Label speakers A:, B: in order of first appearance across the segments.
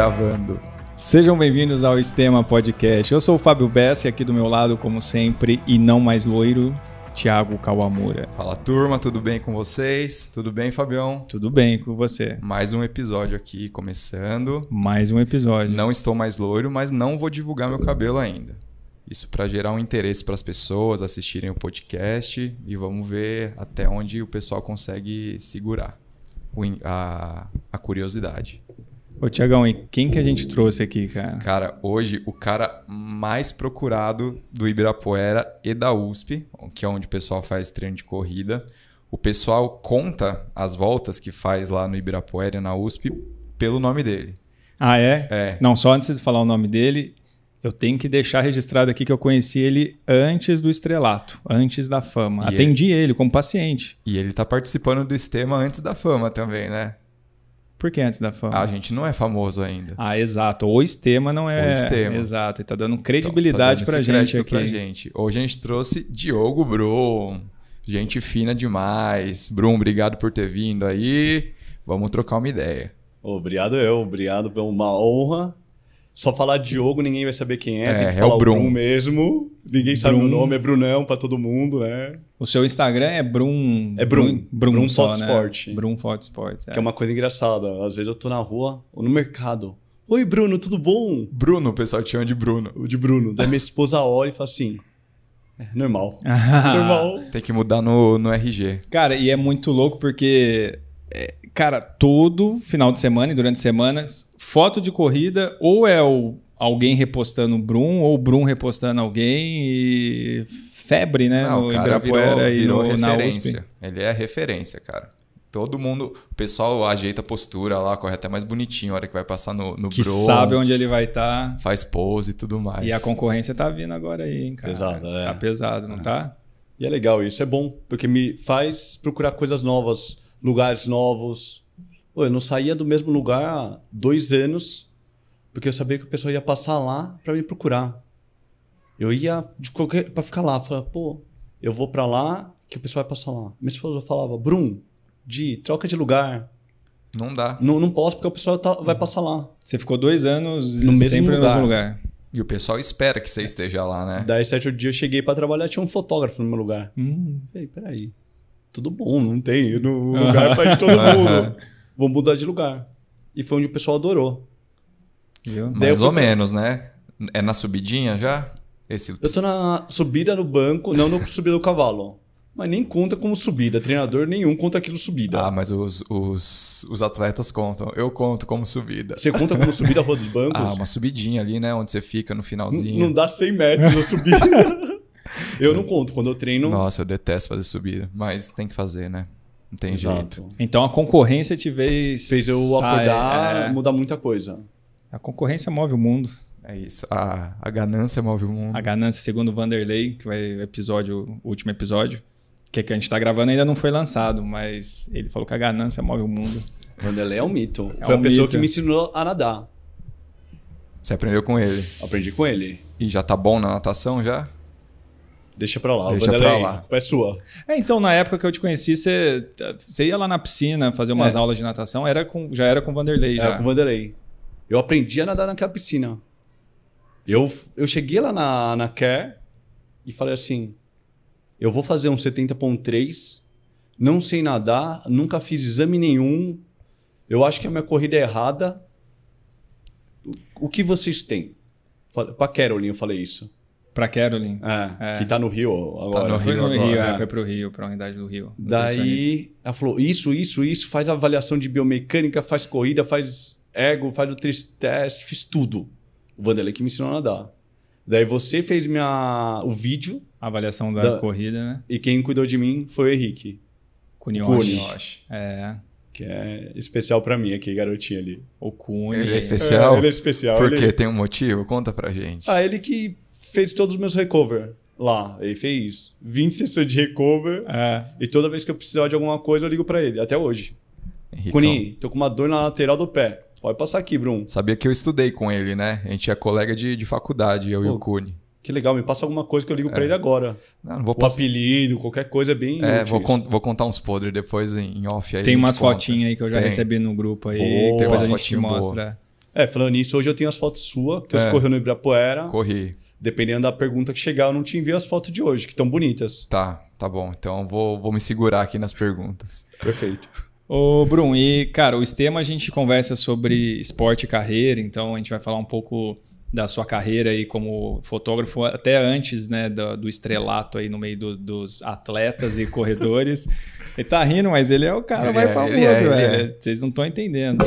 A: gravando. Sejam bem-vindos ao Estema Podcast. Eu sou o Fábio Bessi, aqui do meu lado, como sempre, e não mais loiro, Thiago Kawamura. Fala turma, tudo bem com
B: vocês? Tudo bem, Fabião? Tudo bem com você. Mais um episódio aqui começando. Mais um episódio. Não estou mais loiro, mas não vou divulgar meu cabelo ainda. Isso para gerar um interesse para as pessoas assistirem o podcast e vamos ver até onde o pessoal consegue segurar a, a curiosidade. Ô, Tiagão, e quem que a gente trouxe aqui, cara? Cara, hoje o cara mais procurado do Ibirapuera e da USP, que é onde o pessoal faz treino de corrida. O pessoal conta as voltas que faz lá no Ibirapuera e na USP pelo nome dele.
A: Ah, é? É. Não, só antes de falar o nome dele, eu tenho que deixar registrado aqui que eu conheci ele antes do estrelato, antes da fama. E Atendi ele... ele... como paciente. E ele tá participando
B: do sistema antes da fama também, né? Por que antes da
A: fama? A gente não é famoso ainda. Ah, exato. O Estema não é. O Estema. Exato. E tá dando credibilidade então, tá dando pra gente aqui. Pra
B: gente. Hoje a gente trouxe Diogo Brum. Gente fina demais. Brum,
C: obrigado por ter vindo aí. Vamos trocar uma ideia. Obrigado eu, obrigado. É uma honra só falar Diogo, ninguém vai saber quem é. É, Tem que é falar o Brum. mesmo. Ninguém sabe o nome,
A: é Brunão pra todo mundo, né? O seu Instagram é Brum. É Brum. Brum, Brum só, Fotosport.
C: Né? Brum Fotosport. É. Que é uma coisa engraçada. Às vezes eu tô na rua ou no mercado. Oi, Bruno, tudo bom? Bruno, o pessoal te chama de Bruno. O de Bruno. Daí minha esposa olha e fala assim.
A: É, normal.
B: normal. Tem que mudar no, no RG.
A: Cara, e é muito louco porque. É, cara, todo final de semana e durante semanas foto de corrida, ou é o, alguém repostando o Brum, ou o Brum repostando alguém e febre, né? Não, o cara Ibirapuera virou, virou referência.
B: Ele é a referência, cara. Todo mundo, o pessoal ajeita a postura lá, corre até mais bonitinho a hora que vai passar no, no que sabe onde ele vai estar. Tá. Faz pose e tudo
C: mais. E a
A: concorrência tá vindo agora
C: aí, hein, cara. Pesado, é. Tá pesado, não é. tá? E é legal isso, é bom, porque me faz procurar coisas novas, lugares novos, Pô, eu não saía do mesmo lugar há dois anos, porque eu sabia que o pessoal ia passar lá para me procurar. Eu ia de qualquer para ficar lá, falava, pô, eu vou para lá que o pessoal vai passar lá. Minha esposa falava, Brum, de troca de lugar. Não dá. Não, não posso porque o pessoal tá, vai passar lá. Você ficou dois anos no mesmo sempre lugar. no mesmo lugar. E o pessoal espera que você esteja lá, né? Daí, certo dia, eu cheguei para trabalhar, tinha um fotógrafo no meu lugar. Hum. Ei, peraí. Tudo bom, não tem no lugar faz todo mundo vou mudar de lugar. E foi onde o pessoal adorou. Viu? Mais ou menos, né? É na subidinha já? Esse... Eu tô na subida no banco, não na subida do cavalo. Mas nem conta como subida. Treinador nenhum conta
B: aquilo subida. Ah, mas os, os, os atletas contam. Eu conto como subida. Você conta como subida a rua dos bancos? Ah, uma subidinha ali, né? Onde você fica no finalzinho. N não dá 100
A: metros na subida. eu não conto. Quando eu treino.
B: Nossa, eu detesto fazer subida. Mas tem que fazer, né? Não tem
A: Exato. jeito. Então a concorrência te fez. Fez eu acordar, é... mudar muita coisa. A concorrência move o mundo. É isso. A, a ganância move o mundo. A ganância, segundo Vanderlei, que vai episódio, o último episódio, que, é que a gente está gravando ainda não foi lançado, mas ele falou que a ganância move o mundo. Vanderlei é um mito. É foi um a pessoa mito. que me
C: ensinou a nadar.
B: Você aprendeu com ele? Aprendi com ele. E já tá bom na natação já? Deixa pra lá, Deixa Vanderlei, pra lá.
A: é sua. É, então, na época que eu te conheci, você, ia lá na piscina fazer umas é. aulas de natação, era com, já era com o Vanderlei. Era já. com o Vanderlei. Eu aprendi a nadar naquela piscina. Eu, eu cheguei lá na, na Care
C: e falei assim, eu vou fazer um 70.3, não sei nadar, nunca fiz exame nenhum, eu acho que a minha corrida é errada. O, o que vocês têm? Pra Carolyn eu falei isso.
A: Pra Carolyn. É, é, Que tá no Rio tá agora. Tá no foi Rio, no Rio é. é, foi pro Rio, pra unidade do Rio. Daí
C: ela falou: isso, isso, isso, faz avaliação de biomecânica, faz corrida, faz ego faz o tristeste, fiz tudo. O Vanderlei que me ensinou a nadar. Daí você fez minha, o vídeo. A avaliação da, da, corrida, né? E quem cuidou de mim foi o Henrique. Kunioshi. É. Que é especial para mim, aquele garotinho ali. O Cunha. Ele é especial? É, ele é especial. Por ele... tem um motivo? Conta pra gente. Ah, ele que fez todos os meus recover lá. Ele fez 20 sessões de recover. É. E toda vez que eu precisar de alguma coisa, eu ligo para ele, até hoje. Então... Cunin, tô com uma dor na lateral do pé. Pode passar aqui, Bruno. Sabia que
B: eu estudei com ele, né? A gente é colega de, de faculdade, eu Pô, e o Cune.
C: Que legal, me passa alguma coisa que eu ligo é. para ele agora. Não, não vou o pass...
B: apelido,
C: qualquer coisa é bem. É, vou,
B: con vou, contar uns podres depois em off aí. Tem umas fotinhas aí que eu já Tem. recebi no grupo aí. Boa, tem umas fotinhas mostra. Boa.
C: É, falando nisso, hoje eu tenho as fotos suas, que é. você correu no Ibirapuera. Corri dependendo da pergunta que chegar, eu não te envio as fotos de hoje, que estão bonitas. Tá, tá bom. Então vou, vou me segurar aqui nas perguntas.
A: Perfeito. Ô, Bruno, e cara, o Estema a gente conversa sobre esporte e carreira, então a gente vai falar um pouco da sua carreira aí como fotógrafo, até antes né, do, do estrelato aí no meio do, dos atletas e corredores. Ele tá rindo, mas ele é o cara é, mais famoso, é, velho. É. Vocês não estão entendendo.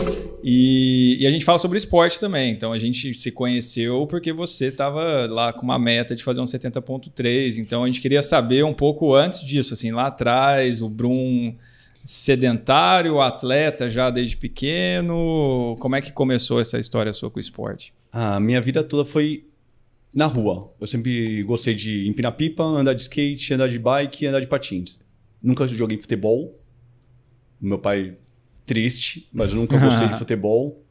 A: E, e, a gente fala sobre esporte também. Então a gente se conheceu porque você tava lá com uma meta de fazer um 70.3. Então a gente queria saber um pouco antes disso, assim, lá atrás, o Brum sedentário, atleta já desde pequeno. Como é que começou essa história sua com o esporte? A minha vida toda foi na rua. Eu sempre gostei de
C: empinar pipa, andar de skate, andar de bike, andar de patins. Nunca joguei futebol. Meu pai, triste, mas eu nunca gostei de futebol.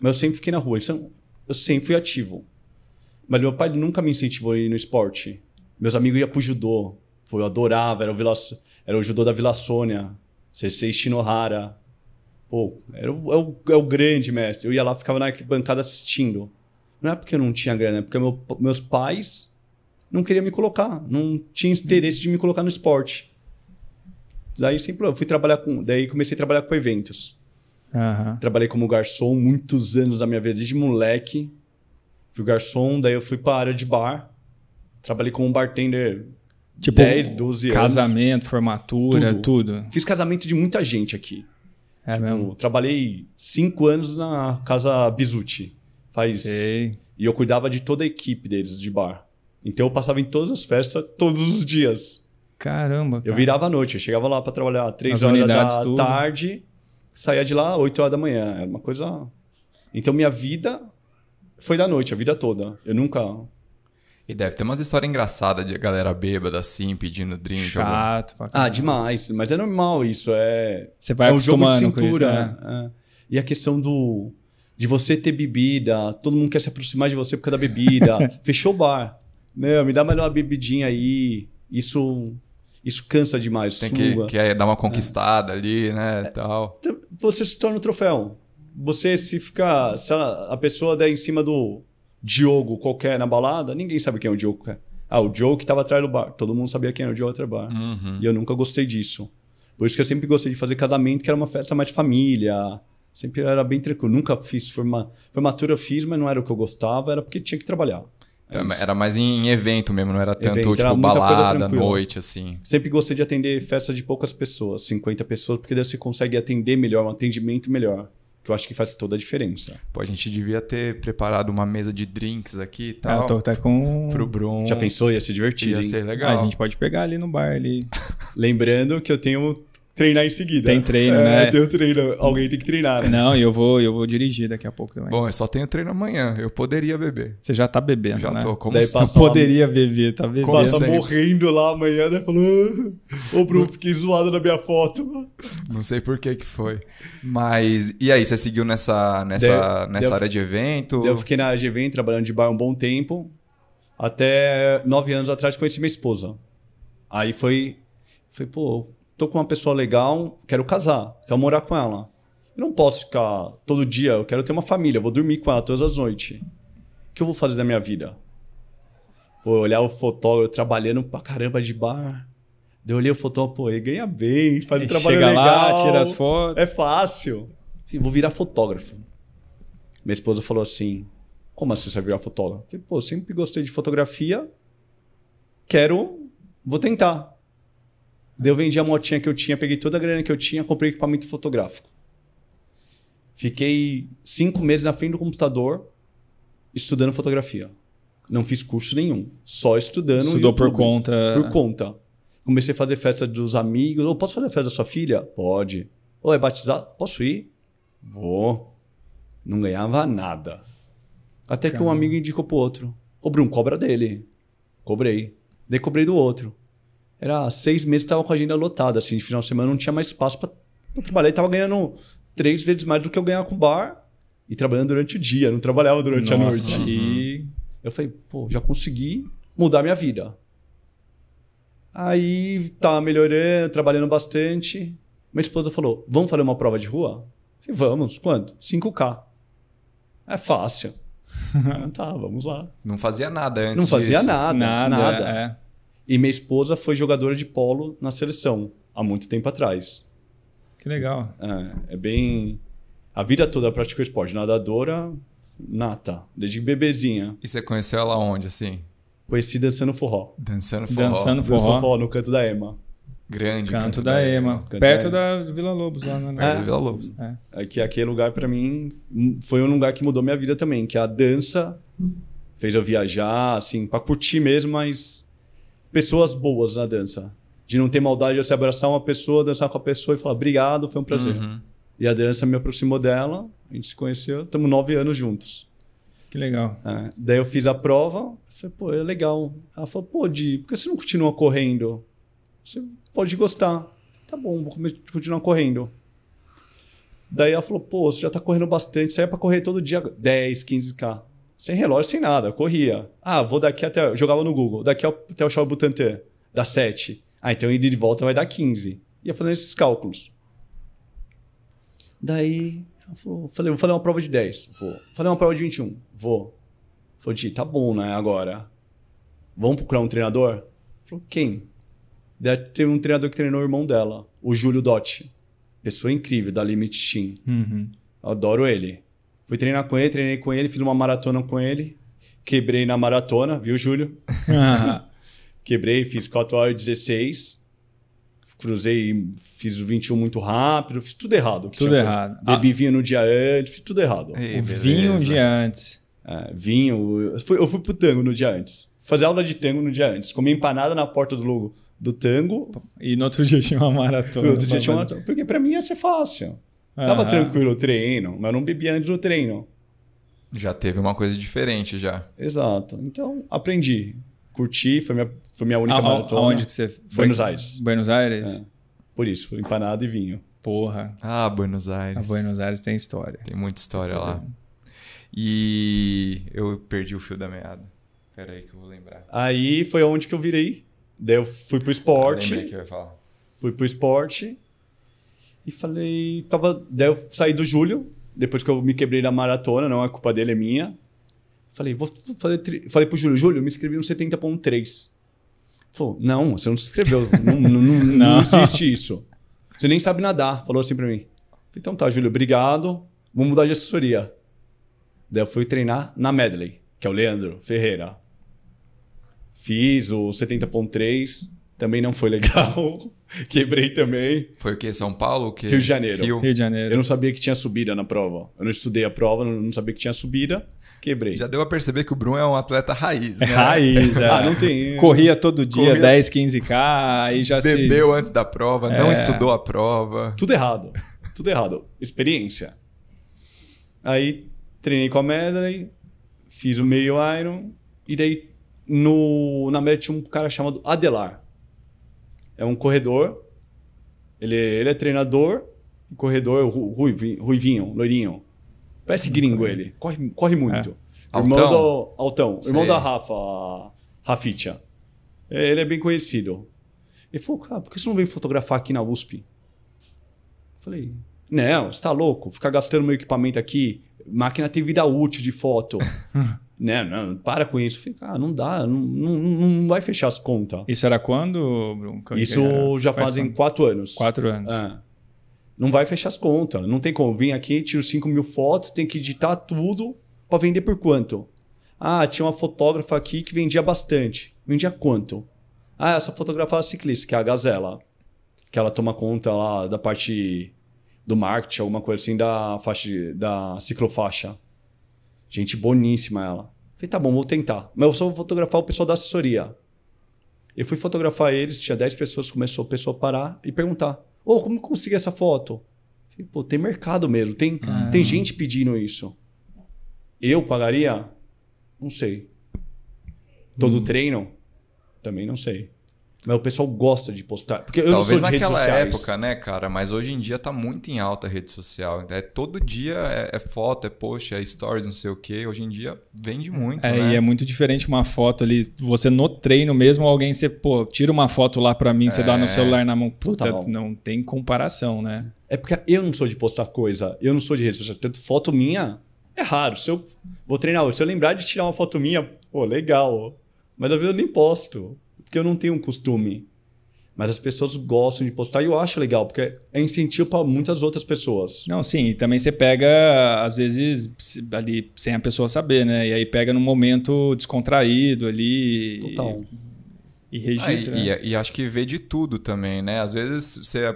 C: Mas eu sempre fiquei na rua. É eu sempre fui ativo. Mas meu pai nunca me incentivou a ir no esporte. Meus amigos iam pro judô. Eu adorava, era o, Vila, era o judô da Vila Sônia. Sensei Shinohara. Pô, era o, é, o, é o grande mestre. Eu ia lá, ficava na bancada assistindo. Não é porque eu não tinha grana, é porque meu, meus pais não queriam me colocar. Não tinha interesse de me colocar no esporte. Daí sempre eu fui trabalhar com. Daí comecei a trabalhar com eventos.
A: Uhum. Trabalhei
C: como garçom muitos anos da minha vida, desde moleque. Fui garçom, daí eu fui para a área de bar. Trabalhei como bartender
A: tipo, 10, 12 casamento, anos.
C: Casamento, formatura, tudo. tudo. Fiz casamento de muita gente aqui. É tipo, mesmo? Trabalhei cinco anos na casa Bizuti. Faz. Sei. E eu cuidava de toda a equipe deles de bar. Então eu passava em todas as festas todos os dias.
A: Caramba. Cara. Eu virava
C: à noite, eu chegava lá para trabalhar três horas da tudo. tarde, saía de lá 8 horas da manhã. Era uma coisa. Então minha vida foi da noite, a vida toda. Eu nunca. E deve ter umas histórias engraçadas de
B: galera bêbada assim, pedindo drink. Chato, Ah,
C: demais. Mas é normal isso. É,
A: Você vai é um jogo de cintura.
C: Isso, né? é. E a questão do. De você ter bebida, todo mundo quer se aproximar de você por causa da bebida. Fechou o bar. Né? me dá mais uma bebidinha aí. Isso isso cansa demais. Tem que,
B: dar uma é. conquistada é. ali,
C: né? É, tal. Então, você se torna um troféu. Você se ficar. Se a, pessoa der em cima do Diogo qualquer na balada, ninguém sabe quem é o Diogo. Ah, o Diogo que estava atrás do bar. Todo mundo sabia quem era o Diogo atrás do bar. Uhum. E eu nunca gostei disso. Por isso que eu sempre gostei de fazer casamento, que era uma festa mais de família. Sempre era bem tranquilo. Nunca fiz forma, formatura, fiz, mas não era o que eu gostava, era porque tinha que trabalhar. É
B: era mais em evento mesmo, não era tanto evento, tipo era balada, noite, assim.
C: Sempre gostei de atender festas de poucas pessoas, 50 pessoas, porque daí você consegue atender melhor, um atendimento melhor. Que eu acho que faz toda a diferença. Pô, a gente devia ter preparado uma mesa de drinks aqui e
B: tal. Ah, é, eu tô até
A: com. Pro Bruno. Já pensou? Ia se divertir. Ia hein? ser legal. Ah, a gente pode pegar ali no bar ali. Lembrando que eu tenho treinar em seguida. Tem treino, é, né? Tem
C: treino, alguém tem que treinar. Né?
A: Não, eu vou, eu vou dirigir daqui a pouco também. Bom, eu só tenho treino
B: amanhã, eu poderia beber. Você já tá bebendo, já né? tô, como você se... Eu poderia lá... beber, tá bebendo. Passa sempre.
C: morrendo lá amanhã, daí né? falou, ah, ô Bruno, fiquei zoado na minha foto. Não sei por que que foi. Mas,
B: e aí, você seguiu nessa, nessa, nessa área eu... de evento? eu fiquei
C: na área de evento, trabalhando de bar um bom tempo, até nove anos atrás conheci minha esposa. Aí foi, foi pô, tô com uma pessoa legal, quero casar, quero morar com ela. Eu não posso ficar todo dia, eu quero ter uma família, vou dormir com ela todas as noites. O que eu vou fazer da minha vida? Pô, olhar o fotógrafo trabalhando pra caramba de bar. Daí eu olhei o fotógrafo, pô, ele ganha bem, faz um trabalho chega legal. Chega lá, tira as fotos. É fácil. Assim, vou virar fotógrafo. Minha esposa falou assim, como assim você vai virar fotógrafo? Eu falei, pô, sempre gostei de fotografia, quero, vou tentar. Daí eu vendi a motinha que eu tinha, peguei toda a grana que eu tinha, comprei equipamento fotográfico. Fiquei cinco meses na frente do computador estudando fotografia. Não fiz curso nenhum, só estudando. Estudou YouTube, por conta. Por conta. Comecei a fazer festa dos amigos. Ou oh, posso fazer festa da sua filha? Pode. Ou oh, é batizado? Posso ir? Vou. Não ganhava nada. Até Caramba. que um amigo indicou pro outro. Ô, Bruno, cobra dele. Cobrei. Daí cobrei do outro. Era seis meses que estava com a agenda lotada, assim, de final de semana não tinha mais espaço para trabalhar e tava ganhando três vezes mais do que eu ganhava com bar e trabalhando durante o dia, não trabalhava durante Nossa, a noite. Uhum. E eu falei, pô, já consegui mudar minha vida. Aí tá melhorando, trabalhando bastante. Minha esposa falou: Vamos fazer uma prova de rua? Eu falei, Vamos, quanto? 5K. É fácil. Então tá, vamos lá. Não fazia nada antes. Não fazia disso. nada. Nada. nada. É. é. E minha esposa foi jogadora de polo na seleção há muito tempo atrás. Que legal. É, é bem. A vida toda praticou esporte. Nadadora, nata, desde bebezinha. E você conheceu ela onde, assim? Conheci dançando forró. Dançando forró. Dançando forró. Dançando forró no canto da Ema. Grande. Canto, canto da, da Ema. Canto perto
A: da, Ema. da, Vila Lobos, lá na né? é, Vila Lobos. É.
C: é que aquele lugar, para mim, foi um lugar que mudou minha vida também, que a dança fez eu viajar, assim, pra curtir mesmo, mas pessoas boas na dança. De não ter maldade, de se abraçar uma pessoa, dançar com a pessoa e falar obrigado, foi um prazer. Uhum. E a dança me aproximou dela, a gente se conheceu, estamos nove anos juntos. Que legal. É, daí eu fiz a prova, falei, pô, é legal. Ela falou, pô, Di, por que você não continua correndo? Você pode gostar. Tá bom, vou continuar correndo. Daí ela falou, pô, você já tá correndo bastante, sai para correr todo dia 10, 15k. Sem relógio, sem nada. corria. Ah, vou daqui até. jogava no Google, daqui até o Shopping dá 7. Ah, então indo de volta vai dar 15. Ia fazendo esses cálculos. Daí, eu falei, vou fazer uma prova de 10. Vou. Falei uma prova de 21. Vou. Falei, Di, tá bom, né, agora. Vamos procurar um treinador? Falou, quem? Deve ter um treinador que treinou o irmão dela, o Júlio Dotti. Pessoa incrível, da Limit Team. Uhum. Adoro ele. Fui treinar com ele, treinei com ele, fiz uma maratona com ele. Quebrei na maratona, viu, Júlio? Quebrei, fiz 4 horas e 16. Cruzei, fiz o 21 muito rápido, fiz tudo errado. Tudo errado. Foi. Bebi ah. vinho no dia antes, fiz
A: tudo errado. Ei, vinho no dia antes.
C: É, vinho. Eu fui, eu fui pro tango no dia antes. Fazer aula de tango no dia antes. Comi empanada na porta do logo do tango. E no outro dia tinha uma maratona. No outro dia tinha uma maratona. Porque pra mim ia ser fácil. Tava tranquilo o treino, mas não bebia antes do treino. Já
B: teve uma coisa diferente
C: já. Exato. Então, aprendi. Curti, foi minha, foi minha única
B: a, maratona. Aonde que você foi? Buenos Aires.
A: Buenos Aires? É. Por isso, foi empanado e vinho. Porra.
B: Ah, Buenos Aires. A ah, Buenos
A: Aires tem história. Tem muita história tá lá.
B: E
C: eu perdi o fio da meada. Pera aí que eu vou lembrar. Aí foi onde que eu virei. Daí eu fui pro esporte. Ah, lembrei que eu ia falar. Fui pro esporte. E falei, tava. Daí eu saí do Júlio, depois que eu me quebrei na maratona, não é culpa dele, é minha. Falei, vou fazer. Tri... Falei pro Júlio, Júlio, me inscrevi no 70.3. Falou, não, você não se inscreveu.
D: não, não, não, não existe
C: isso. Você nem sabe nadar, falou assim pra mim. Falei, então tá, Júlio, obrigado. Vou mudar de assessoria. Daí eu fui treinar na Medley, que é o Leandro Ferreira. Fiz o 70.3 também não foi legal. Quebrei também. Foi o quê? São Paulo? que Rio de Janeiro. Rio. Rio. de Janeiro. Eu não sabia que tinha subida na prova. Eu não estudei a prova, não sabia que tinha subida. Quebrei.
B: Já deu a perceber que o Bruno é um atleta raiz, né? É raiz, é. ah, não tem. Corria todo dia, Corria... 10,
A: 15K, e já Bebeu Bebeu antes
B: da prova, é. não estudou
C: a prova. Tudo errado. Tudo errado. Experiência. Aí treinei com a Medley, fiz o meio Iron, e daí no, na match um cara chamado Adelar é um corredor. Ele, ele é treinador, corredor, ruivinho, loirinho. Parece gringo ele. Corre, corre muito. É. Irmão Altão. do Altão, irmão da Rafa, Raficha. Ele é bem conhecido. Ele falou, cara, por que você não vem fotografar aqui na USP? Eu falei, não, você tá louco? Ficar gastando meu equipamento aqui. Máquina tem vida útil de foto. né, não, né, para com isso. Fica, ah, não dá, não, não, não vai fechar as contas. Isso era quando, Bruno? Isso era? já fazem quatro anos. Quatro anos. É. Não vai fechar as contas. Não tem como. Vim aqui, tiro 5 mil fotos, tem que editar tudo para vender por quanto? Ah, tinha uma fotógrafa aqui que vendia bastante. Vendia quanto? Ah, essa fotografava é ciclista, que é a Gazela. Que ela toma conta lá da parte do marketing, alguma coisa assim, da, faixa, da ciclofaixa. Gente boníssima ela. Falei, tá bom, vou tentar. Mas eu só vou fotografar o pessoal da assessoria. Eu fui fotografar eles, tinha 10 pessoas, começou o pessoal a parar e perguntar: Ô, oh, como consegui essa foto? Falei, pô, tem mercado mesmo, tem, ah. tem gente pedindo isso. Eu pagaria? Não sei. Todo hum. treino? Também não sei. Mas o pessoal gosta de postar. Porque eu Talvez naquela época,
B: né, cara? Mas hoje em dia tá muito em alta a rede social. É todo dia é, é foto, é post, é stories, não sei o quê. Hoje em
A: dia vende muito. É, né? e é muito diferente uma foto ali. Você no treino mesmo, alguém você, pô, tira uma foto lá pra mim, é... você dá no é. celular na mão. Tá Puta, tá não tem comparação, né? É
C: porque eu não sou de postar coisa, eu não sou de rede social. Tanto foto minha é raro. Se eu vou treinar, se eu lembrar de tirar uma foto minha, pô, legal. Mas às vezes eu nem posto porque eu não tenho um costume. Mas as pessoas gostam de postar e eu acho legal, porque é incentivo para muitas
A: outras pessoas. Não, sim, e também você pega, às vezes, ali sem a pessoa saber, né? E aí pega num momento descontraído ali. Total. E, e registra. Ah, e, né? e, e, acho que vê de tudo
B: também, né? Às vezes você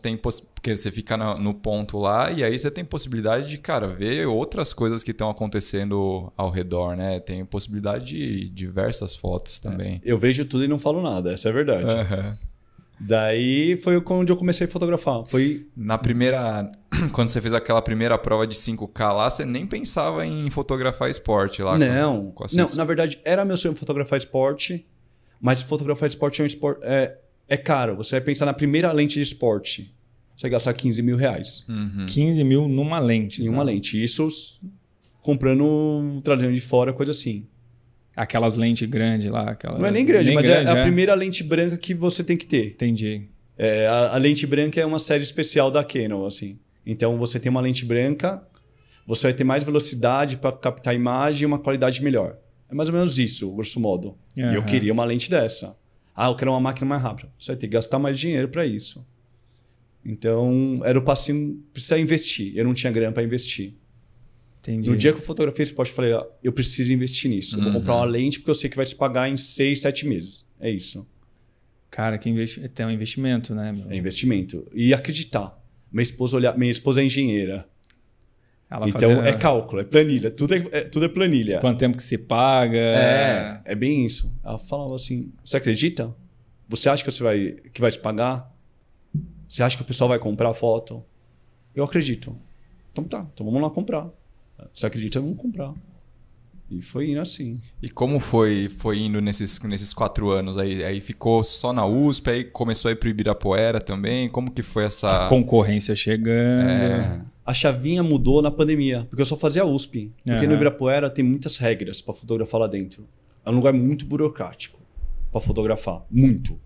A: tem porque você fica
B: no, no, ponto lá e aí você tem possibilidade de, cara, ver outras coisas que estão acontecendo ao redor, né? Tem possibilidade de diversas fotos é. também. É. Eu vejo tudo e não falo nada, essa é a verdade. Uhum. Daí foi onde eu comecei a fotografar. Foi. Na
C: primeira.
B: Quando você fez aquela primeira prova de 5K lá, você nem pensava em fotografar esporte lá. Não. Com, com Não, na
C: verdade, era meu sonho fotografar esporte, mas fotografar esporte é um esporte. É, é caro. Você vai pensar na primeira lente de esporte você gastar 15 mil reais. Uhum. 15 mil numa lente. Em uma lente. Isso comprando,
A: trazendo de fora, coisa assim. Aquelas lentes grandes lá. Não é nem grande, nem mas é grande, é, é a
C: primeira lente branca que você tem que ter. Entendi. É, a, a, lente branca é uma série especial da Canon, assim. Então você tem uma lente branca, você vai ter mais velocidade para captar a imagem e uma qualidade melhor. É mais ou menos isso, grosso modo. Uhum. E eu queria uma lente dessa. Ah, eu quero uma máquina mais rápida. Você vai ter que gastar mais dinheiro para isso. Então, era o passinho, precisa investir. Eu não tinha grana para investir. Entendi. No dia que eu fotografei esse poste, eu falei, ó, eu preciso investir nisso. Eu uhum. vou comprar uhum. uma lente porque eu sei que vai se pagar em 6, 7 meses. É isso. Cara, que investi... tem um investimento, né? Meu? É investimento. E acreditar. Minha esposa, olha... Minha esposa é engenheira. Ela então fazia... é cálculo, é planilha, tudo é, é, tudo é planilha. Quanto tempo que se paga. É, é bem isso. Ela falava assim: você acredita? Você acha que você vai que vai te pagar? Você acha que o pessoal vai comprar a foto? Eu acredito. Então tá, então vamos lá comprar. Você acredita, vamos comprar.
B: E foi indo assim. E como foi foi indo nesses, nesses quatro anos? Aí, aí ficou só na USP, aí começou a ir pro Ibirapuera também? Como que foi essa... A
A: concorrência chegando... É... Né?
C: A chavinha mudou na pandemia, porque eu só fazia USP. Porque uhum. no Ibirapuera tem muitas regras para fotografar lá dentro. É um lugar muito burocrático para fotografar,
D: muito.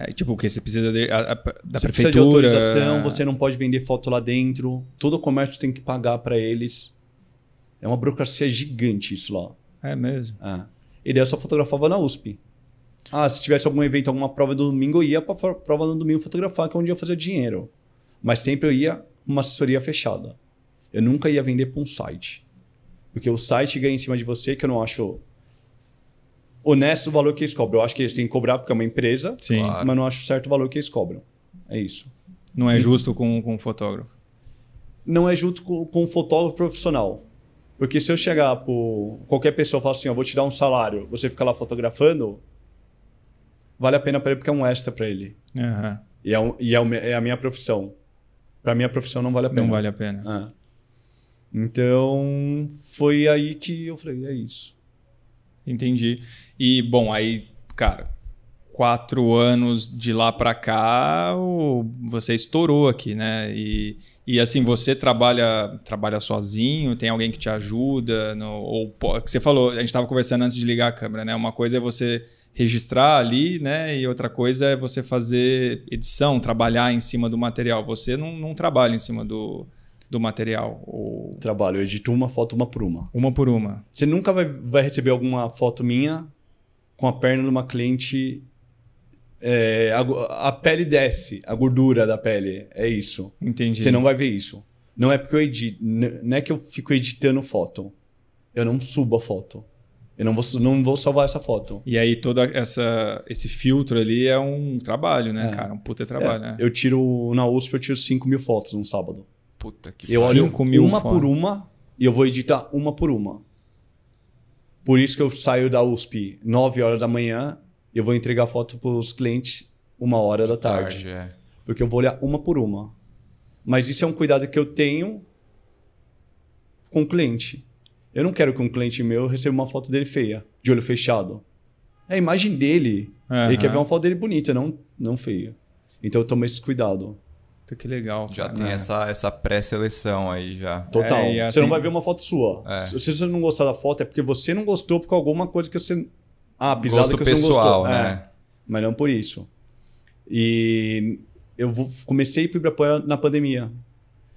A: É, tipo, o que você precisa de, a, a, da você prefeitura? Precisa de autorização, você
C: não pode vender foto lá dentro. Todo o comércio tem que pagar para eles. É uma burocracia gigante isso lá. É mesmo? É. Ele só fotografava na USP. Ah, se tivesse algum evento, alguma prova do domingo, eu ia para prova no domingo fotografar, que é onde eu fazia dinheiro. Mas sempre eu ia uma assessoria fechada. Eu nunca ia vender para um site. Porque o site ganha em cima de você, que eu não acho honesto o valor que eles cobram. Eu acho que eles têm que cobrar porque é uma empresa, Sim. Claro. mas não acho certo o valor que eles cobram. É isso.
A: Não é justo com, com o fotógrafo?
C: Não é justo com, com o fotógrafo profissional. Porque se eu chegar por qualquer pessoa e falar assim, eu vou te dar um salário, você fica lá fotografando, vale a pena para ele porque é um extra para ele. Uhum. E, é, um, e é, é, a minha profissão. Para minha
A: profissão não vale a pena. Não vale a pena. Ah. Então, foi aí que eu falei, é isso entendi. E, bom, aí, cara, quatro anos de lá para cá, você estourou aqui, né? E, e assim, você trabalha trabalha sozinho, tem alguém que te ajuda? No, ou é que você falou, a gente estava conversando antes de ligar a câmera, né? Uma coisa é você registrar ali, né? E outra coisa é você fazer edição, trabalhar em cima do material. Você não, não trabalha em cima do, do material.
C: o Trabalho, eu edito uma foto uma por uma.
A: Uma por uma.
C: Você nunca vai, vai receber alguma foto minha com a perna de uma cliente. É, a, a pele desce, a gordura da pele. É isso. Entendi. Você não vai ver isso. Não é porque eu edito. Não é que eu fico editando foto. Eu não subo a foto. Eu não vou, não vou salvar essa foto.
A: E aí, todo essa, esse filtro ali é um trabalho, né, é. cara? Um puta trabalho, é. né? Eu
C: tiro, na USP, eu tiro 5 mil fotos num sábado. Puta que Eu olho mil uma por uma e eu vou editar uma por uma. Por isso que eu saio da USP 9 horas da manhã eu vou entregar foto para os clientes uma hora da tarde. tarde é. Porque eu vou olhar uma por uma. Mas isso é um cuidado que eu tenho com o cliente. Eu não quero que um cliente meu receba uma foto dele feia, de olho fechado. É a imagem dele. Uhum. Ele quer ver uma foto dele bonita, não, não feia. Então eu tomo esse cuidado
A: que legal. Já cara. tem
B: essa, essa pré-seleção aí já. Total. É, assim, você não assim- vai ver
C: uma foto sua. É. Se você não gostar da foto, é porque você não gostou por alguma coisa que você. Ah, pisada Gosto que pessoal, não gostou. Né? É. Mas não por isso. E eu comecei a ir para o na pandemia.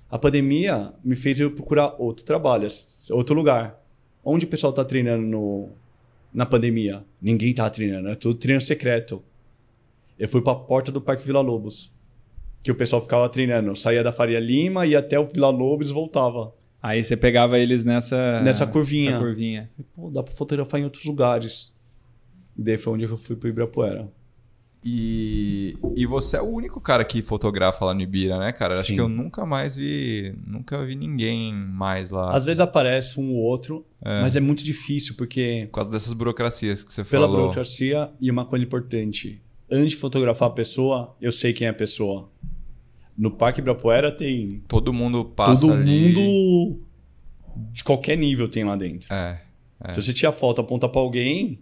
C: A pandemia me fez eu procurar outro trabalho, outro lugar. Onde o pessoal está treinando no, na pandemia? Ninguém tá treinando, é tudo treino secreto. Eu fui para a porta do Parque Vila Lobos que o pessoal ficava treinando. Saía da Faria Lima, e até o Vila Lobos voltava.
A: Aí você pegava eles nessa... Nessa curvinha. curvinha. E,
C: pô, dá pra fotografar em outros lugares. E daí foi onde eu fui pro Ibirapuera.
B: E, e você é o único cara que fotografa lá no Ibira, né, cara? Sim. Acho que eu
C: nunca mais vi. Nunca vi ninguém
B: mais lá. Às vezes
C: aparece um ou outro,
B: é. mas é muito difícil, porque. Por causa dessas burocracias que você pela falou. Pela
C: burocracia e uma coisa importante. Antes de fotografar a pessoa, eu sei quem é a pessoa. No Parque Ibirapuera tem. Todo mundo passa. Todo ali. mundo de qualquer nível tem lá dentro. É, é. Se você tirar foto aponta para alguém,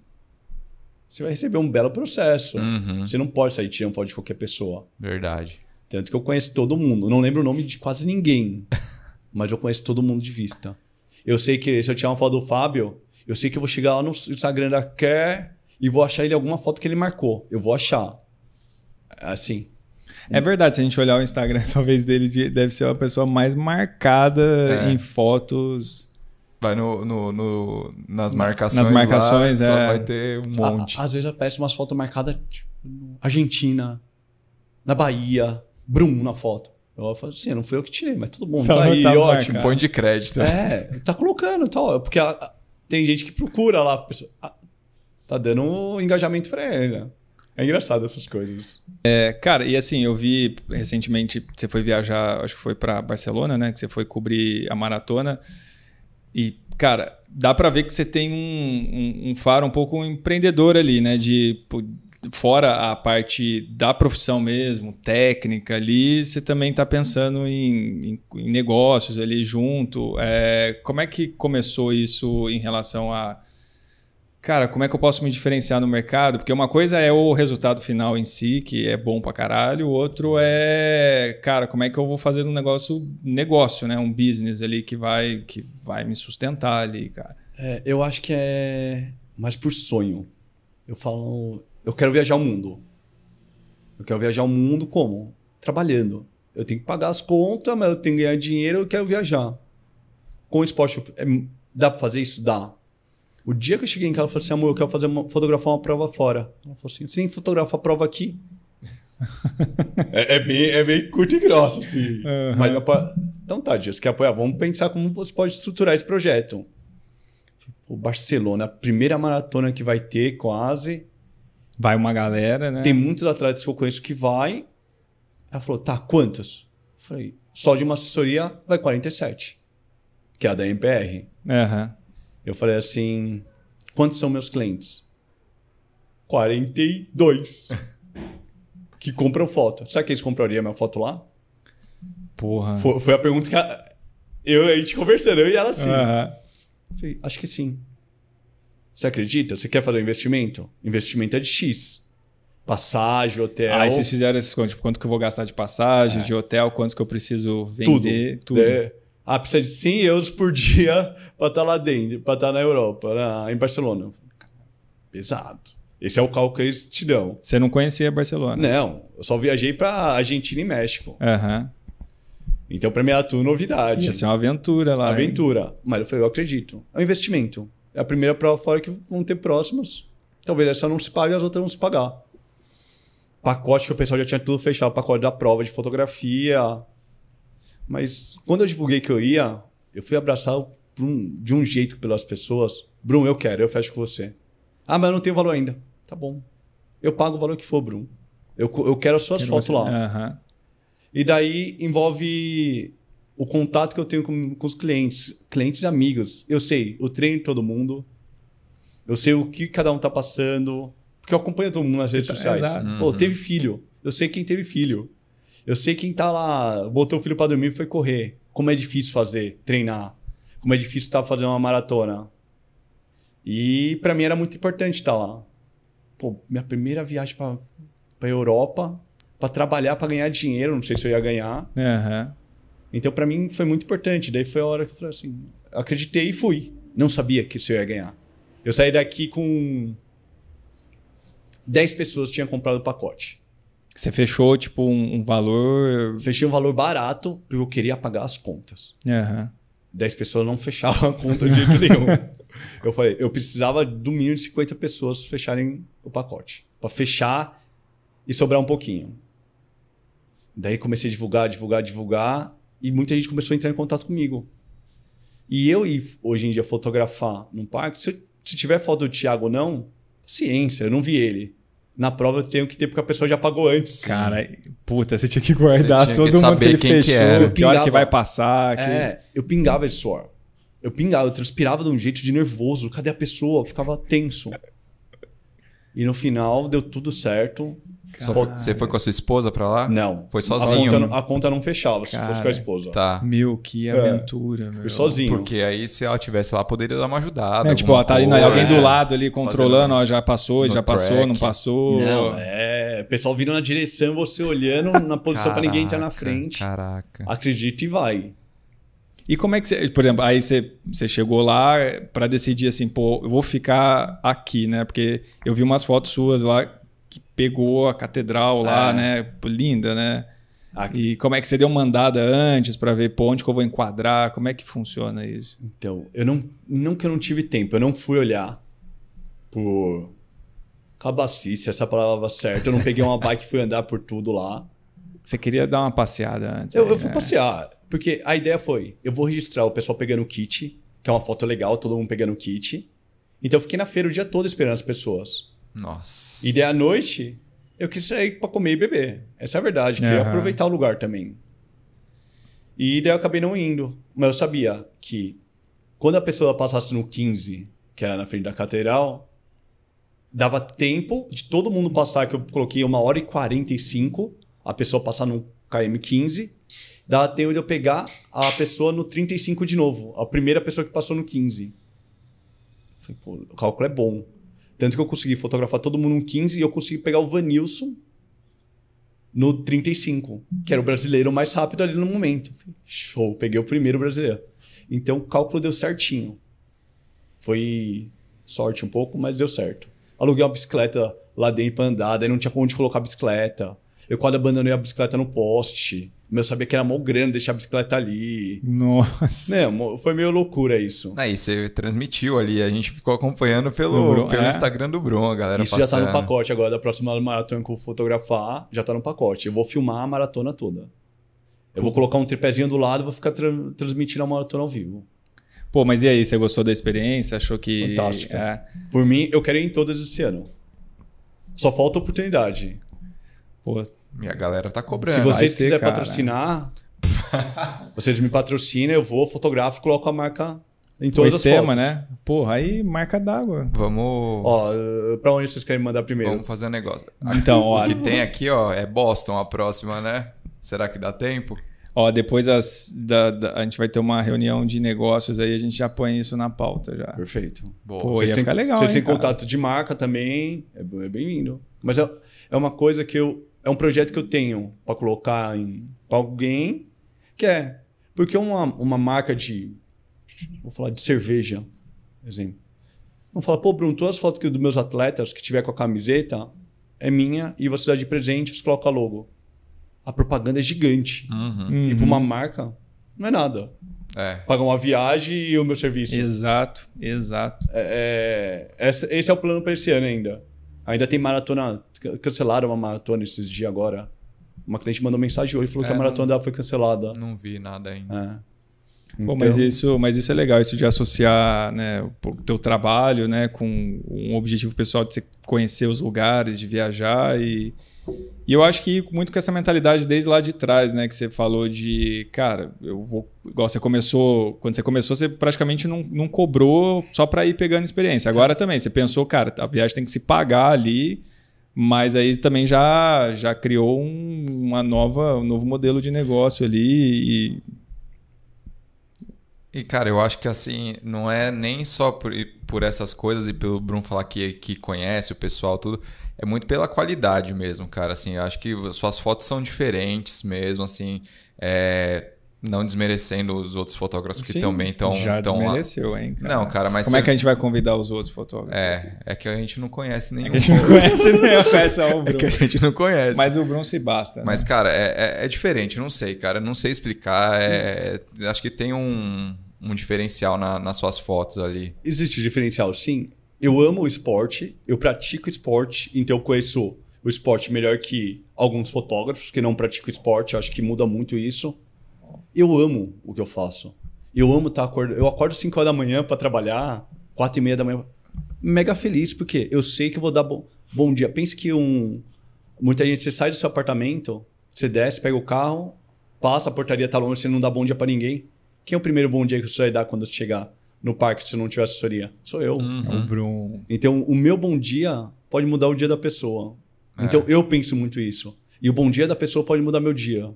C: você vai receber um belo processo. Uhum. Você não pode sair tirando foto de qualquer pessoa. Verdade. Tanto que eu conheço todo mundo. não lembro o nome de quase ninguém, mas eu conheço todo mundo de vista. Eu sei que se eu tirar uma foto do Fábio, eu sei que eu vou chegar lá no Instagram da Care e vou achar ele alguma foto que ele marcou. Eu vou
A: achar. Assim. É verdade, se a gente olhar o Instagram, talvez dele deve ser a pessoa mais marcada é. em fotos. Vai no, no, no, nas marcações. Nas marcações, lá, é. Só vai ter um monte.
C: À, às vezes aparece umas fotos marcadas, tipo, Argentina, na Bahia, Brum na foto. Eu falo assim, não fui eu que tirei, mas todo mundo tá, tá aí, tá ótimo. Põe de crédito. É, tá colocando, tá, porque a, a, tem gente que procura lá, a pessoa, tá dando um engajamento pra ele, né? É engraçado essas coisas.
A: É, cara, e assim, eu vi recentemente, você foi viajar, acho que foi para Barcelona, né? Que você foi cobrir a maratona. E, cara, dá para ver que você tem um, um, um, faro um pouco empreendedor ali, né? De fora a parte da profissão mesmo, técnica ali, você também está pensando em, em, em, negócios ali junto. É, como é que começou isso em relação a cara, como é que eu posso me diferenciar no mercado? Porque uma coisa é o resultado final em si, que é bom pra caralho, o outro é, cara, como é que eu vou fazer um negócio, negócio, né? Um business ali que vai, que vai me sustentar ali, cara.
D: É,
C: eu acho que é mais por sonho. Eu falo, eu quero viajar o mundo. Eu quero viajar o mundo como? Trabalhando. Eu tenho que pagar as contas, mas eu tenho que ganhar dinheiro, eu quero viajar. Com o esporte, é, dá para fazer isso? Dá o dia que eu cheguei em casa, eu falei assim, amor, eu quero fazer uma, fotografar uma prova fora. Ela falou assim, sim, fotografa a prova aqui. é, é, bem, é bem curto e grosso, sim. Uhum. Mas, então tá, Dias, quer apoiar? Vamos pensar como você pode estruturar esse projeto. O Barcelona, a primeira maratona que vai ter, quase. Vai uma galera, né? Tem muitos atletas que eu conheço que vai. Ela falou, tá, quantos? Eu falei, só de uma assessoria vai 47, que é a da MPR. Aham. Uhum. Eu falei assim: quantos são meus clientes? 42 que compram foto. Será que eles comprariam minha foto lá? Porra. Foi, foi a pergunta que a, eu, a gente conversando, eu e ela assim. Uhum. Falei, acho que sim.
A: Você acredita? Você quer fazer um investimento? Investimento é de X. Passagem, hotel. Aí vocês fizeram esses contas. Tipo, quanto que eu vou gastar de passagem, é. de hotel, quanto que eu preciso vender, tudo. tudo. É.
C: Ah, precisa de 100 euros por dia para estar tá lá dentro, para estar tá na Europa, na, em Barcelona. Pesado. Esse é o cálculo que eles te dão.
A: Você não conhecia Barcelona?
C: Não, eu só viajei para Argentina e México.
A: Aham. Uhum. Então,
C: para mim, era tudo novidade. Ia ser uma aventura lá. Aventura. Hein? Mas eu falei, eu acredito. É um investimento. É a primeira prova fora que vão ter próximos. Talvez essa não se pague, as outras vão se pagar. Pacote que o pessoal já tinha tudo fechado. Pacote da prova de fotografia, mas quando eu divulguei que eu ia, eu fui abraçado um, de um jeito pelas pessoas. Bruno, eu quero, eu fecho com você. Ah, mas eu não tenho valor ainda. Tá bom. Eu pago o valor que for, Bruno. Eu, eu quero as suas quero fotos você... lá. Uhum. E daí envolve o contato que eu tenho com, com os clientes, clientes e amigos. Eu sei o treino de todo mundo. Eu sei o que cada um tá passando. Porque eu acompanho todo mundo nas redes tá, sociais. Exato. Pô, uhum. teve filho. Eu sei quem teve filho. Eu sei quem tá lá, botou o filho para dormir foi correr. Como é difícil fazer, treinar. Como é difícil estar tá fazendo uma maratona. E para mim era muito importante estar tá lá. Pô, minha primeira viagem para para Europa, para trabalhar, para ganhar dinheiro, não sei se eu ia ganhar. Uhum. Então para mim foi muito importante. Daí foi a hora que eu falei assim, acreditei e fui. Não sabia que se eu ia ganhar. Eu saí daqui com 10 pessoas tinham comprado o pacote.
A: Você fechou, tipo, um, um valor. Fechei um valor barato, porque eu queria
C: pagar as contas. Uhum. 10 pessoas não fechavam a conta de jeito nenhum. eu falei, eu precisava do mínimo de 50 pessoas fecharem o pacote. para fechar e sobrar um pouquinho. Daí comecei a divulgar, divulgar, divulgar. E muita gente começou a entrar em contato comigo. E eu ir hoje em dia fotografar num parque, se, eu, se tiver foto do Thiago ou não, ciência, eu não vi ele na prova eu tenho que ter porque a pessoa já pagou antes. Cara,
A: puta, você tinha que guardar tinha todo que mundo que ele quem fechou, que, era. que hora que vai
C: passar. É, que... É, eu pingava esse suor. Eu pingava, eu transpirava de um jeito de nervoso. Cadê a pessoa? Eu ficava tenso. E no final deu tudo certo
B: você foi com a sua esposa pra lá? Não. Foi sozinho? A conta,
C: a conta não fechava se fosse com a esposa.
B: Tá.
A: Meu, que é. aventura, é.
C: meu.
B: Fui sozinho. Porque aí se ela tivesse lá, poderia dar uma ajudada. É, tipo, ó, tá ali, alguém é. do lado ali controlando, ó, já passou, já track. passou, não passou. Não,
C: é. O pessoal vindo na direção, você olhando na posição caraca, pra ninguém entrar na frente.
A: Caraca. Acredita e vai. E como é que você, por exemplo, aí você, você chegou lá é, para decidir assim, pô, eu vou ficar aqui, né? Porque eu vi umas fotos suas lá pegou a catedral lá, é. né? Linda, né? Aqui. E como é que você deu uma andada antes para ver pô, onde que eu vou enquadrar? Como é que funciona isso? Então, eu não, não que eu não tive tempo, eu
C: não fui olhar por cabacice, essa palavra certa. Eu não peguei uma bike e fui andar por tudo lá. Você queria dar uma passeada antes? Eu, aí, eu né? fui né? passear, porque a ideia foi: eu vou registrar o pessoal pegando o kit, que é uma foto legal, todo mundo pegando o kit. Então eu fiquei na feira o dia todo esperando as pessoas. Nossa. E daí à noite, eu quis sair para comer e beber. Essa é a verdade, queria uhum. aproveitar o lugar também. E daí eu acabei não indo. Mas eu sabia que quando a pessoa passasse no 15, que era na frente da catedral, dava tempo de todo mundo passar, que eu coloquei uma hora e 45, a pessoa passar no KM15, dava tempo de eu pegar a pessoa no 35 de novo, a primeira pessoa que passou no 15. Falei, pô, o cálculo é bom. Tanto que eu consegui fotografar todo mundo no 15 e eu consegui pegar o Vanilson no 35, que era o brasileiro mais rápido ali no momento. Show, peguei o primeiro brasileiro. Então o cálculo deu certinho. Foi sorte um pouco, mas deu certo. Aluguei uma bicicleta lá dentro pra andar, daí não tinha onde colocar a bicicleta. Eu quase abandonei a bicicleta no poste. Mas eu sabia que era mó grande deixar a bicicleta ali.
A: Nossa.
C: Né, foi meio loucura isso. Aí você transmitiu ali, a gente ficou acompanhando
A: pelo, pelo é? Instagram do Bruno, a galera Isso passando. já tá no
C: pacote agora, da próxima maratona que eu vou fotografar, já tá no pacote. Eu vou filmar a maratona toda. Eu vou colocar um tripézinho do lado e vou ficar tra transmitindo a maratona ao vivo. Pô, mas e aí, você gostou da experiência? Achou que. Fantástico. É... Por mim, eu quero ir em todas esse ano. Só falta oportunidade. Pô, e a galera tá cobrando. Se vocês quiserem patrocinar, vocês me patrocinam, eu vou, fotografo, coloco a marca em todas o as tema, fotos. né?
A: Porra, aí marca d'água. Vamos. Ó,
C: eh, pra onde vocês querem mandar primeiro? Vamos fazer negócio. então, ó. O que
B: tem aqui, ó, é Boston a próxima, né? Será que dá tempo?
A: Ó, depois as, da, da, a gente vai ter uma reunião de negócios aí, a gente já põe isso na pauta já. Perfeito. Boa. Pô, vocês ia tem, legal. Vocês têm contato
C: de marca também, é, é bem vindo
A: Mas é, é uma
C: coisa que eu, é um projeto que eu tenho para colocar em alguém que é porque uma, uma marca de vou falar de cerveja, exemplo. não falar, pô, Bruno, todas as fotos que dos meus atletas que tiver com a camiseta é minha e você dá de presente, você coloca logo. A propaganda é gigante. Uhum. E para uma marca, não é nada. É. Pagar uma viagem e o meu serviço. Exato, exato. É, é esse é o plano para esse ano ainda. Ainda tem maratona cancelaram a maratona esses dias agora. Uma cliente mandou mensagem hoje e falou é, que a é, maratona não, dela foi cancelada. Não vi nada
A: ainda. É. Então mas, isso, mas isso é legal, isso de associar né, o teu trabalho né, com um objetivo pessoal de você conhecer os lugares, de viajar. E, e eu acho que muito com essa mentalidade desde lá de trás, né? Que você falou de, cara, eu vou. Igual você começou. Quando você começou, você praticamente não, não cobrou só para ir pegando experiência. Agora é. também, você pensou, cara, a viagem tem que se pagar ali mas aí também já, já criou um, uma nova, um novo modelo de negócio ali e... E, cara, eu acho que assim, não é nem só por, por
B: essas coisas e pelo Bruno falar que, que conhece o pessoal, tudo. É muito pela qualidade mesmo, cara. Assim, eu acho que suas fotos são diferentes mesmo, assim. É, não desmerecendo os outros fotógrafos Sim, que também estão. Já tão desmereceu, lá. hein? Cara? Não, cara, mas. Como é que a gente vai convidar os outros fotógrafos? É, é que a gente não conhece nenhum. É que a gente não conhece nem a peça ao Bruno. É que a gente não conhece. Mas o Bruno se basta. Né? Mas, cara, é, é, é, diferente, não sei, cara. Não sei explicar. É, hum. acho que tem um, um diferencial na, nas suas fotos ali.
C: Existe diferencial, sim. Eu amo o esporte, eu pratico esporte, então eu conheço o esporte melhor que alguns fotógrafos que não praticam esporte. Eu acho que muda muito isso eu amo o que eu faço. Eu amo estar tá acordando. Eu acordo 5 horas da manhã para trabalhar, 4 e meia da manhã. Mega feliz, porque eu sei que vou dar bom, bom dia. Pense que um. Muita gente, você sai do seu apartamento, você desce, pega o carro, passa, a portaria tá longe, você não dá bom dia para ninguém. Quem é o primeiro bom dia que você vai dar quando você chegar no parque se não tiver assessoria? Sou eu. Uhum. É o Bruno. Então, o meu bom dia pode mudar o dia da pessoa. É. Então, eu penso muito isso. E o bom dia da pessoa pode mudar meu dia.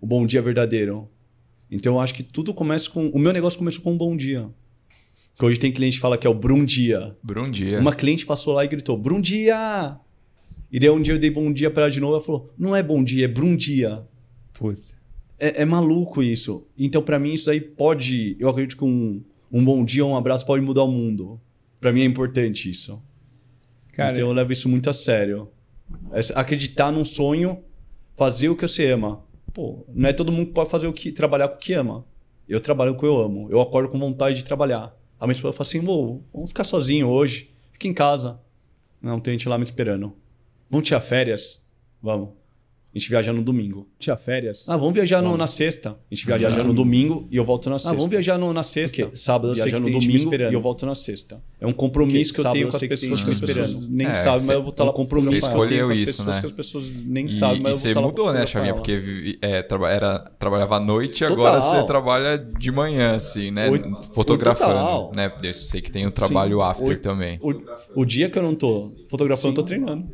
C: O bom dia verdadeiro. Então eu acho que tudo começa com. O meu negócio começou com um bom dia. Que hoje tem cliente que fala que é o Brum Dia. Brum Dia. Uma cliente passou lá e gritou: Brum Dia! E daí um dia eu dei bom dia para ela de novo. Ela falou: Não é bom dia, é Brum Dia. Puta. É, é maluco isso. Então para mim isso aí pode. Eu acredito que um, um bom dia, um abraço pode mudar o mundo. Para mim é importante isso. Cara, então eu levo isso muito a sério. É acreditar num sonho, fazer o que você ama. Pô, não é todo mundo que pode fazer o que trabalhar com o que ama. Eu trabalho com o que eu amo. Eu acordo com vontade de trabalhar. A minha esposa fala assim: vou, vamos ficar sozinho hoje. Fica em casa. Não, tem gente lá me esperando. Vamos tirar férias? Vamos. A gente viaja no domingo. Tinha férias? Ah, vamos viajar no, na sexta. A gente viaja no domingo e eu volto na ah, sexta. Ah, vamos viajar no, na sexta. Porque sábado eu viaja sei que no tem domingo e eu volto na sexta. É um compromisso que eu tenho com as pessoas que, as é, nem sabe mas eu vou estar lá compromisso. Você escolheu isso, né? que as
D: pessoas
B: nem sabem, mas eu vou estar lá. você mudou, né, Chavinha? Porque é, era, trabalhava à noite e agora você trabalha de manhã, assim, né? Fotografando, né? Eu sei que tem o trabalho after também.
C: O, dia que eu não tô fotografando, eu tô treinando.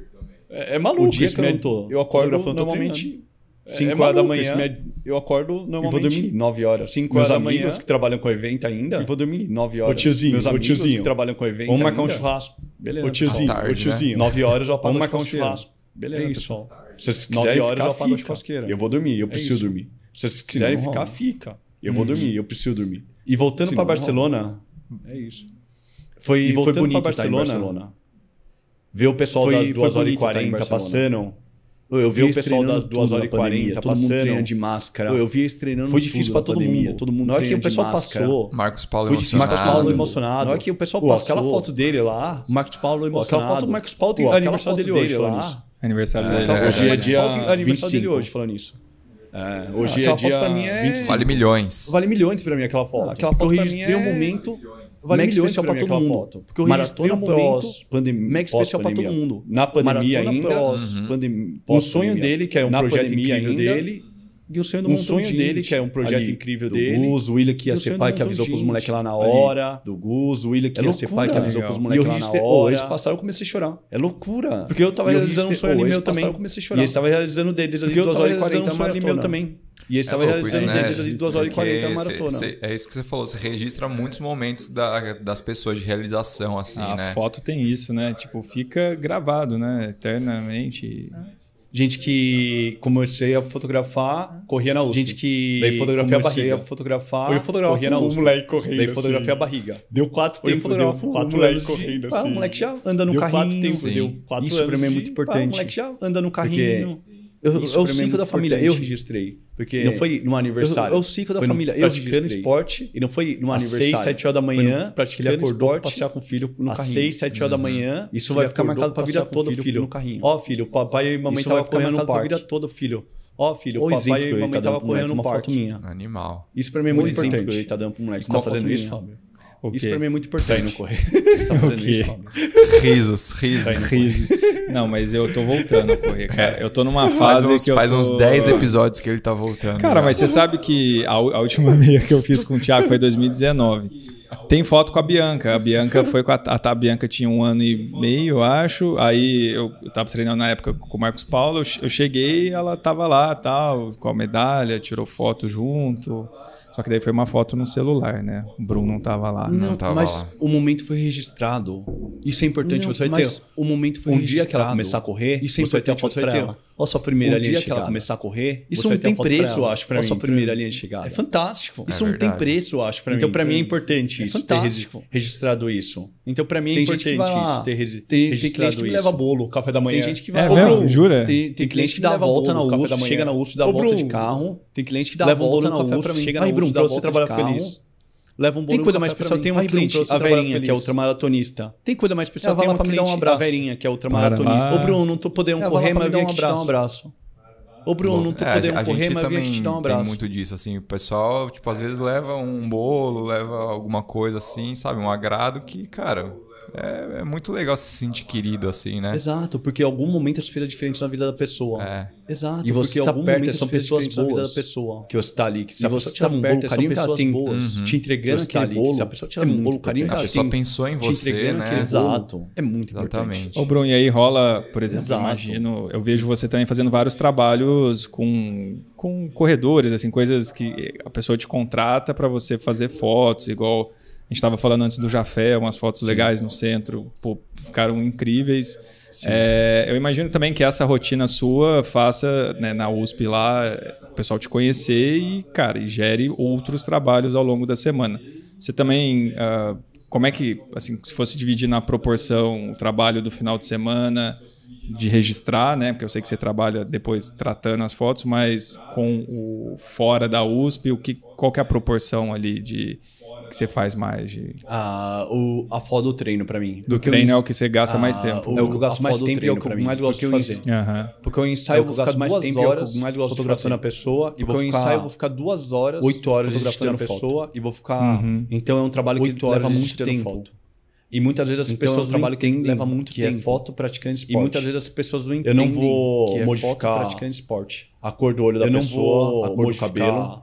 C: É, é maluco. O dia que eu, não tô, eu acordo normalmente 5 é, é, horas da manhã. Eu acordo normalmente. E vou dormir 9 horas. 5 horas da manhã. Meus amigos que trabalham com evento ainda. E vou dormir 9 horas. Ô tiozinho, meus amigos tiozinho. que trabalham com evento. Vamos marcar ainda. um churrasco. Beleza. Ô tiozinho, tarde, ô né? tiozinho. 9 horas eu apago Vamos marcar um churrasco. Beleza, é pessoal. Se vocês 9 horas ficar, eu apago a churrasqueira. Eu vou dormir, eu é preciso é dormir.
D: Se vocês quiserem ficar, rola. fica. Eu vou hum. dormir, eu preciso dormir. E voltando para Barcelona. É isso.
C: Foi, bonito estar tá em Barcelona Ver o pessoal foi, das 2 horas e 40 tá passando. Eu, vi o pessoal das 2 horas e 40 passando. de máscara. Eu, vi eles treinando Foi difícil para todo mundo. Todo mundo Na hora que o pessoal passou. Marcos Paulo foi emocionado. Marcos Paulo emocionado. Na hora que o pessoal passou. Aquela foto dele lá. Marcos Paulo emocionado. Aquela foto do Marcos Paulo tem aniversário dele hoje lá. Aniversário dele. É. Hoje é dia é aniversário dele hoje falando isso. É, hoje é dia foto pra mim é... Vale milhões. Vale milhões pra mim aquela foto. aquela foto pra mim é... um momento vale Mac especial para todo mundo. Foto, porque eu Maratona Pros, pandemia, Mac especial para todo mundo. Na pandemia Maratona ainda, pros, uhum. pandem, o sonho dele que é um na projeto incrível ainda, dele e o sonho do um sonho dele, que é um projeto ali, incrível do dele. Do Gus, o William que ia ser pai, que avisou pros moleques lá na hora. Ali, do Gus, o William que é ia ser pai, que avisou pros moleques lá na hora. Oh, eles passaram, eu comecei a chorar. É loucura. Porque eu tava e realizando um sonho ali meu também. eu comecei a chorar. E eles estavam realizando deles ali 2 horas e 40 um ali meu também. E eles estavam realizando né? deles ali 2 horas e na maratona.
B: é isso que você falou, você registra muitos momentos das pessoas de realização, assim, né? A foto
A: tem isso, né? Tipo, fica gravado, né? Eternamente
C: gente que comecei a fotografar, corria na USP. Gente que Daí fotografia a, barriga. a fotografar, Hoje eu corria na um moleque correndo, Daí fotografia assim. a barriga. Deu quatro Hoje eu tempos, deu fotografo um quatro moleque anos de- correndo, Ah, assim. o moleque já anda no Deu quatro carrinho. tempos, deu quatro Isso anos pra mim é de- muito ah, importante. o moleque já anda no carrinho. Porque é é eu, eu, é o ciclo da família. Eu registrei. Porque não foi no aniversário. é o ciclo da foi família. No, eu praticando esporte. E não foi no aniversário. Às 6, 7 horas da manhã. Praticando ele acordou esporte, passear com o filho no às carrinho. Às 6, 7 horas da uhum. manhã. Isso vai ficar marcado pra vida toda, filho, filho. No carrinho. Ó, filho, papai e mamãe estavam correndo no parque. vida toda, filho. Ó, filho, o papai e mamãe tava correndo no parque. Animal. Isso
B: pra mim
A: é muito importante. Ele tá dando pro moleque. Você é tá fazendo isso, Fábio? Okay. Isso para mim é muito importante. Tá correr. Você tá fazendo okay. isso, Risos, risos. Tá risos. Não, mas eu tô voltando a correr, cara. É. Eu tô numa faz fase uns, que Faz tô... uns 10 episódios que ele tá voltando. Cara, né? mas você sabe que a, a, última meia que eu fiz com o Thiago foi em 2019. Tem foto com a Bianca. A Bianca foi com a, a, tá, a Bianca tinha um ano e meio, eu acho. Aí eu, eu tava treinando na época com o Marcos Paulo. Eu, eu cheguei, ela tava lá, tal, com a medalha, tirou foto junto. Só que daí foi uma foto no celular, né? O Bruno não tava lá. Não, não tava mas lá. o momento foi registrado.
C: Isso é importante, não, você vai ter. O momento foi um registrado. Um dia que ela começar a correr, isso é você vai ter a foto pra ela. Olha sua primeira o linha dia de chegada. que ela começar a correr, isso não tem preço, eu acho, para mim. Olha sua primeira linha de chegada. É fantástico. É isso não tem preço, eu acho, para então, mim. Então, para mim é importante é isso, fantástico. ter registrado isso. Então, para mim é tem importante isso, ter tem, registrado tem cliente isso. que leva bolo, café da manhã. Tem gente que é vai... É, mesmo? Jura? Tem, tem, cliente que dá volta bolo, na USP, chega na USP, dá volta de carro. Tem cliente que dá volta na USP, chega na USP, dá volta de carro. Aí, Bruno, pra você trabalhar feliz leva um bolo Tem coisa mais especial. Tem uma Ai, cliente, Bruno, a Verinha, que é ultramaratonista. Tem coisa mais especial. Tem uma cliente, um a Verinha, que é ultramaratonista. Ô, Bruno, não tô podendo Ela correr, mas vim aqui te dar um abraço. Ô, Bruno, não tô é, podendo a correr, gente mas também vim te dar um abraço. Tem muito
B: disso, assim. O pessoal, tipo, às vezes leva um bolo, leva alguma coisa assim, sabe? Um agrado que, cara
C: é, é, muito legal se sentir querido assim, né? Exato, porque em algum momento isso fez diferente na vida da pessoa. É.
D: Exato, e você porque em algum são pessoas boas na vida da pessoa.
C: Que você tá ali, que se você a pessoa tirar bolo carinho, pessoas tem, boas. Uhum. te entregando tá aquele ali, bolo. Se a pessoa tirar é um bolo carinho, a pessoa tem, pensou em você, né? Exato, é muito Exatamente. importante. Ô, Bruno,
A: e aí rola, por exemplo, Exato. imagino, eu vejo você também fazendo vários trabalhos com, com corredores, assim, coisas que a pessoa te contrata para você fazer fotos, igual a gente estava falando antes do Jafé, umas fotos Sim. legais no centro, pô, ficaram incríveis. É, eu imagino também que essa rotina sua faça né, na USP lá o pessoal te conhecer e, cara, e gere outros trabalhos ao longo da semana. Você também, uh, como é que, assim, se fosse dividir na proporção o trabalho do final de semana, de registrar, né? Porque eu sei que você trabalha depois tratando as fotos, mas com o fora da USP, o que, qual que é a proporção ali de que você faz mais? De...
C: Ah, o, a foto do treino para mim.
D: Do porque treino eu, é o que você gasta ah, mais tempo. é o que eu gasto mais tempo e é o que eu mais gosto de fazer. Porque eu ensaio, é eu gasto mais duas tempo, horas eu mais gosto fotografando a pessoa. E porque eu ensaio, eu vou ficar duas horas, oito horas fotografando a pessoa. E vou ficar... Uhum.
C: Então é um trabalho que leva muito tempo. Foto. E muitas vezes as então, é pessoas trabalham que leva muito que é tempo. é foto praticante esporte. E muitas vezes as pessoas não entendem eu não vou que é modificar foto praticante esporte. A cor do olho da eu pessoa, não vou a cor do cabelo.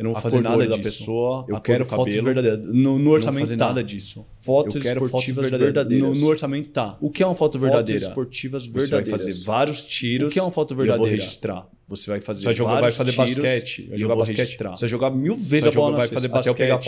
C: Eu não vou fazer nada disso. da pessoa. Eu quero fotos verdadeiras. No, no orçamento não tá. nada disso. Fotos eu quero esportivas fotos verdadeiras. No, no, orçamento tá. O que é uma foto verdadeira? Fotos esportivas verdadeiras. Você vai fazer vários tiros. O que é uma foto verdadeira? eu vou registrar. Você vai fazer Você vai jogar, vai fazer basquete. Vai jogar basquete. Registrar. Você vai jogar mil vezes a bola vai fazer basquete. Até eu pegar a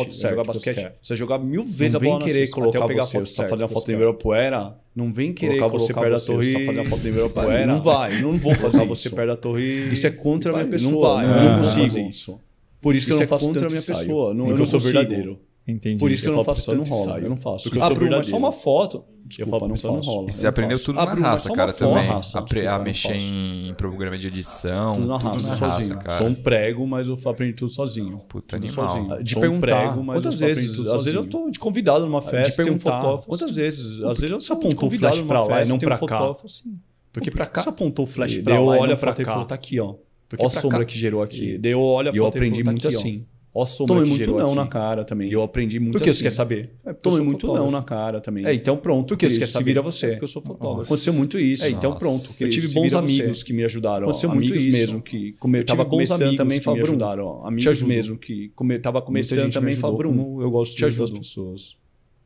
C: foto certa. Você vai jogar mil vezes a bola Não vem querer colocar você. Foto você tá fazendo a foto em Ibirapuera. Não vem querer colocar você perto da torre. Você tá fazendo a foto em Ibirapuera. Não vai. Não vou fazer você perto da torre. Isso é contra a minha pessoa. Não vai. não consigo por isso, isso que eu não é faço tanto ensaio. pessoa. Não, eu, não sou verdadeiro. Entendi. Por isso que eu, eu não faço tanto não rola. ensaio. Eu não faço. Porque eu ah, sou é só uma foto. Desculpa, eu falo, não, só não rola. E você aprendeu tudo na raça, cara, também. A mexer em programa de edição. Tudo na raça, cara. Sou um prego, mas eu aprendi tudo sozinho. Puta animal. De perguntar. Quantas vezes? Às vezes eu tô de convidado numa é, festa. um fotógrafo. Quantas assim. vezes? Às vezes eu apontou de convidado pra lá e não pra cá. Assim. Porque pra cá. Você apontou o flash pra lá e olha pra cá. Tá aqui, ó. Porque ó a sombra cá... que gerou aqui. E, Daí eu olho a e foto eu aprendi e falo, tá muito tá aqui, assim. Ó, ó sombra Tome que muito não na cara também. E eu aprendi muito Porque assim. você quer saber? É, Tome muito fotógrafo. não na cara também. É, então pronto. Porque você quer saber? Se vira você. É porque eu sou né? fotógrafo. Nossa. Aconteceu muito isso. É, então pronto. Eu tive bons amigos você. que me ajudaram. Aconteceu ó, muito isso. mesmo que eu tava começando também que me ajudaram. Amigos mesmo que tava começando também falaram, Bruno, eu gosto de ajudar as pessoas.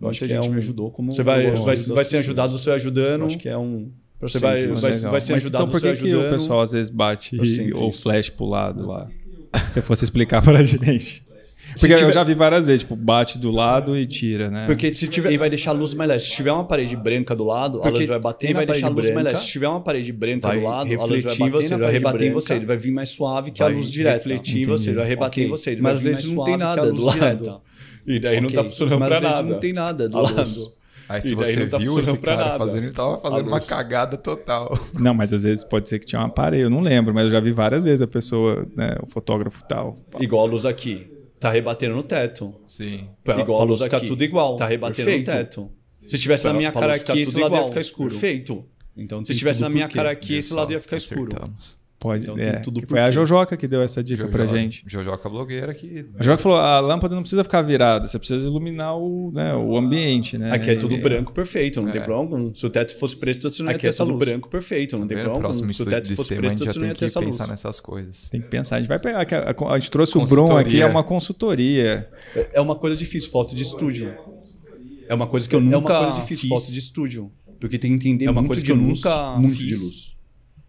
C: Eu acho que a é gente me ajudou como... Você vai sendo ajudado, você vai ajudando. acho que é um... Você vai, vai, é vai te ajudar. Mas então por que, que o pessoal às vezes
A: bate ou flash pro lado lá? Se fosse explicar pra gente. Porque tiver... eu já vi várias vezes, tipo, bate do lado e tira, né?
C: Porque se tiver. E vai deixar a luz mais leve. Se tiver uma parede branca do lado, Porque a luz vai bater e vai deixar a luz branca, mais leve. Se tiver uma parede branca do lado, a luz vai bater, você vai rebater em você. Ele vai vir mais suave que vai a luz direta. Refletir em você, vai rebater okay. em você. Ele Mas às vezes não tem nada
B: do lado. E daí okay. não tá funcionando Mas pra nada. Mas às vezes não tem nada do lado. Aí se você tá viu esse cara nada. fazendo, ele tava fazendo uma
C: cagada total.
A: Não, mas às vezes pode ser que tinha um aparelho, eu não lembro, mas eu já vi várias vezes a pessoa, né, o fotógrafo tal.
C: Igual a luz aqui. Tá rebatendo no teto. Sim. Pra, igual pra a luz ficar aqui. tudo igual. Tá rebatendo Perfeito. no teto. Sim. Se tivesse pra,
D: minha cara aqui, esse lado ia ficar escuro. Perfeito. Então, se tivesse a minha cara aqui, esse lado ia ficar escuro.
B: Acertamos
A: pode. Então é, tem tudo Foi a Jojoca que deu essa dica Jojo, pra gente. Jojoca blogueira que. A Jojoca falou: a lâmpada não precisa ficar virada, você precisa iluminar o, né, o ah, ambiente, né? Aqui é tudo é. branco
C: perfeito, não é. tem problema algum. Se o teto fosse preto, você não ia ter é tudo luz. branco perfeito, tá não tem, problema algum. Se o teto fosse preto, você não ia ter essa luz. Tem que pensar nessas coisas.
A: Tem que pensar. A gente vai pegar. A, a gente trouxe o Bron aqui, é uma
C: consultoria. É, é uma coisa difícil, foto de estúdio. É uma coisa que eu nunca. É uma coisa difícil, foto de estúdio. Porque tem que entender é uma coisa que eu luz, nunca muito fiz. de luz.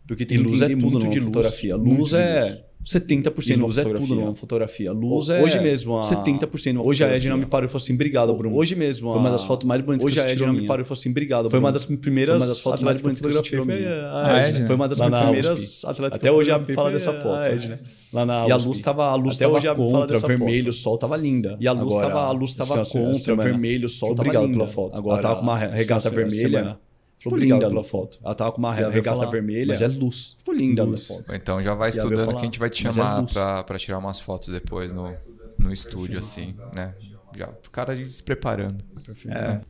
C: Porque tem é tudo muito de luz. fotografia. Luz, é luz é 70% de luz é tudo numa né? fotografia. Luz é hoje mesmo a 70% Hoje a Edna me parou e falou assim: "Obrigado, Bruno". Hoje mesmo. A... Foi uma das fotos mais bonitas hoje que Hoje a Edna me parou e falou assim: "Obrigado". Foi uma das primeiras foi uma das fotos mais bonitas que eu tive foi uma das primeiras atletas. Até hoje ela fala dessa foto. Edna. Lá na e a luz tava a luz Até contra, vermelho, o sol tava linda. E a luz Agora, tava a luz tava contra, vermelho, o sol tava linda. Obrigado pela foto. Agora tava com uma regata vermelha. Ficou obrigado linda. pela foto. Ela tava com uma regata falar, vermelha. Mas é luz. Ficou linda luz. a foto. Então já vai estudando falar, que a gente vai te é chamar é
B: pra, pra tirar umas fotos depois no, no estúdio, assim, né? Já, o cara se preparando. É.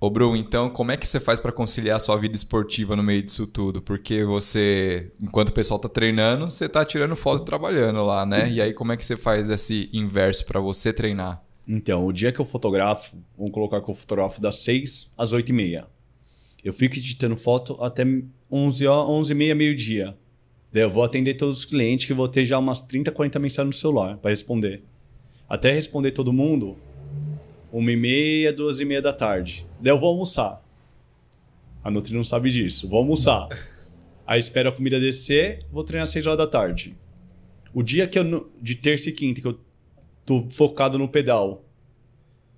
B: Ô, Bru, então, como é que você faz para conciliar a sua vida esportiva no meio disso tudo? Porque você, enquanto o pessoal tá treinando, você tá tirando foto e trabalhando lá, né? E aí, como é que você faz esse inverso
C: para você treinar? Então, o dia que eu fotografo, vamos colocar que eu fotografo das 6 às 8 e meia. Eu fico editando foto até 11 horas, 11 e meia, meio-dia. Daí eu vou atender todos os clientes que vou ter já umas 30, 40 mensagens no celular para responder. Até responder todo mundo, uma e meia, duas e meia da tarde. Daí eu vou almoçar. A Nutri não sabe disso. Vou almoçar. Aí espero a comida descer, vou treinar às 6 horas da tarde. O dia que eu. De terça e quinta, que eu tô focado no pedal,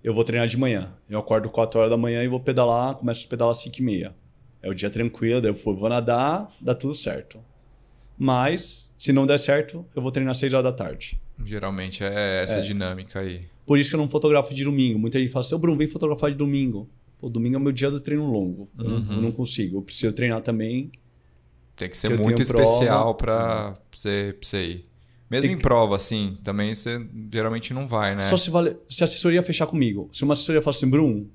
C: eu vou treinar de manhã. Eu acordo 4 horas da manhã e vou pedalar, começo a pedalar às 5 e meia. É o dia tranquilo, eu vou nadar, dá tudo certo. Mas, se não der certo, eu vou treinar às 6 horas da tarde. Geralmente é essa é. dinâmica aí. Por isso que eu não fotografo de domingo. Muita gente fala assim, ô Bruno, vem fotografar de domingo. Pô, domingo é o meu dia do treino longo. Uhum. Eu não consigo. Eu preciso treinar também. Tem que ser muito especial
B: para é. você, pra você ir. Mesmo em prova, assim, também você geralmente não vai, né? Só se,
C: vale... se a assessoria fechar comigo. Se uma assessoria falar assim, Bruno,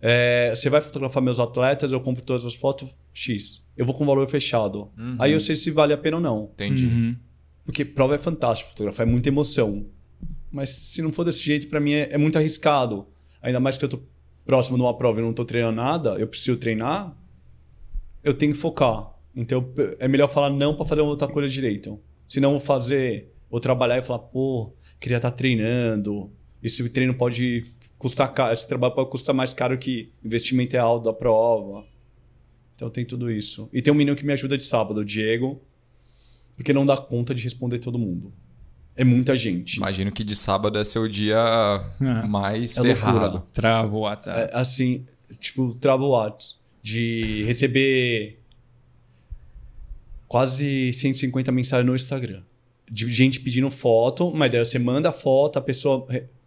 C: é, você vai fotografar meus atletas, eu compro todas as fotos, X. Eu vou com valor fechado. Uhum. Aí eu sei se vale a pena ou não. Entendi. Uhum. Porque prova é fantástico, fotografar é muita emoção. Mas se não for desse jeito, para mim é, é, muito arriscado. Ainda mais que eu tô próximo de uma prova e não tô treinando nada, eu preciso treinar, eu tenho que focar. Então é melhor falar não para fazer outra coisa direito. Se não fazer, ou trabalhar e falar, pô, queria estar tá treinando. Esse treino pode custar caro, esse trabalho pode custar mais caro que investimento é alto da prova. Então tem tudo isso. E tem um menino que me ajuda de sábado, o Diego, porque não dá conta de responder todo mundo. É muita gente. Imagino que de sábado
B: é seu dia é. mais é ferrado. Trava o WhatsApp. É,
C: assim, tipo, trava o WhatsApp. De receber quase 150 mensagens no Instagram. De gente pedindo foto, mas daí você manda a foto, a pessoa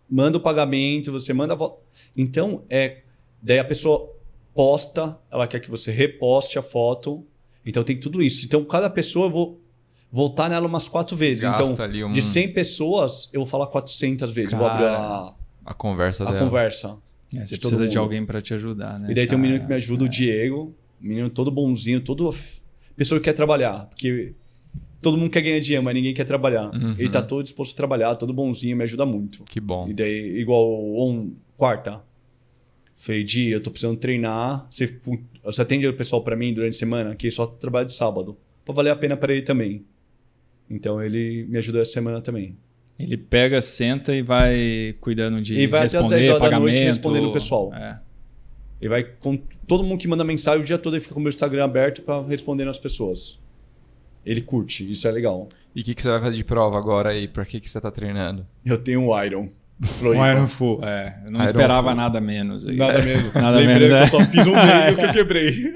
C: manda o pagamento, você manda a foto. Então, é, daí a pessoa posta, ela quer que você reposte a foto. Então, tem tudo isso. Então, cada pessoa eu vou voltar nela umas quatro vezes. Gasta então, um... de 100 pessoas, eu vou falar 400 vezes. Cara, vou abrir a,
B: a conversa
A: a dela.
C: conversa. É, você
A: precisa mundo. de alguém para te ajudar, né?
C: E daí cara, tem um menino que me ajuda, o é. Diego. Menino todo bonzinho, todo pessoa que quer trabalhar, porque todo mundo quer ganhar dinheiro, mas ninguém quer trabalhar. Uhum. Ele tá todo disposto a trabalhar, todo bonzinho, me ajuda muito. Que bom. E daí, igual on, quarta. Falei, dia, eu tô precisando treinar. Você, você atende o pessoal para mim durante a semana, que só trabalha de sábado. Pra valer a pena para ele também. Então ele me ajudou essa semana também.
A: Ele pega, senta e vai cuidando de e vai responder, as 10 horas da noite respondendo o pessoal. É. Ele vai
C: com todo mundo que manda mensagem o dia todo ele fica com o meu Instagram aberto para responder nas pessoas. Ele curte, isso é legal.
B: E o que, que você vai fazer de prova agora aí? Pra que, que você está treinando? Eu tenho um
A: Iron. Um Iron Full, é. Eu não Iron esperava Full. nada menos. Aí. Nada é. menos. nada menos, é. eu só fiz um meio que eu quebrei.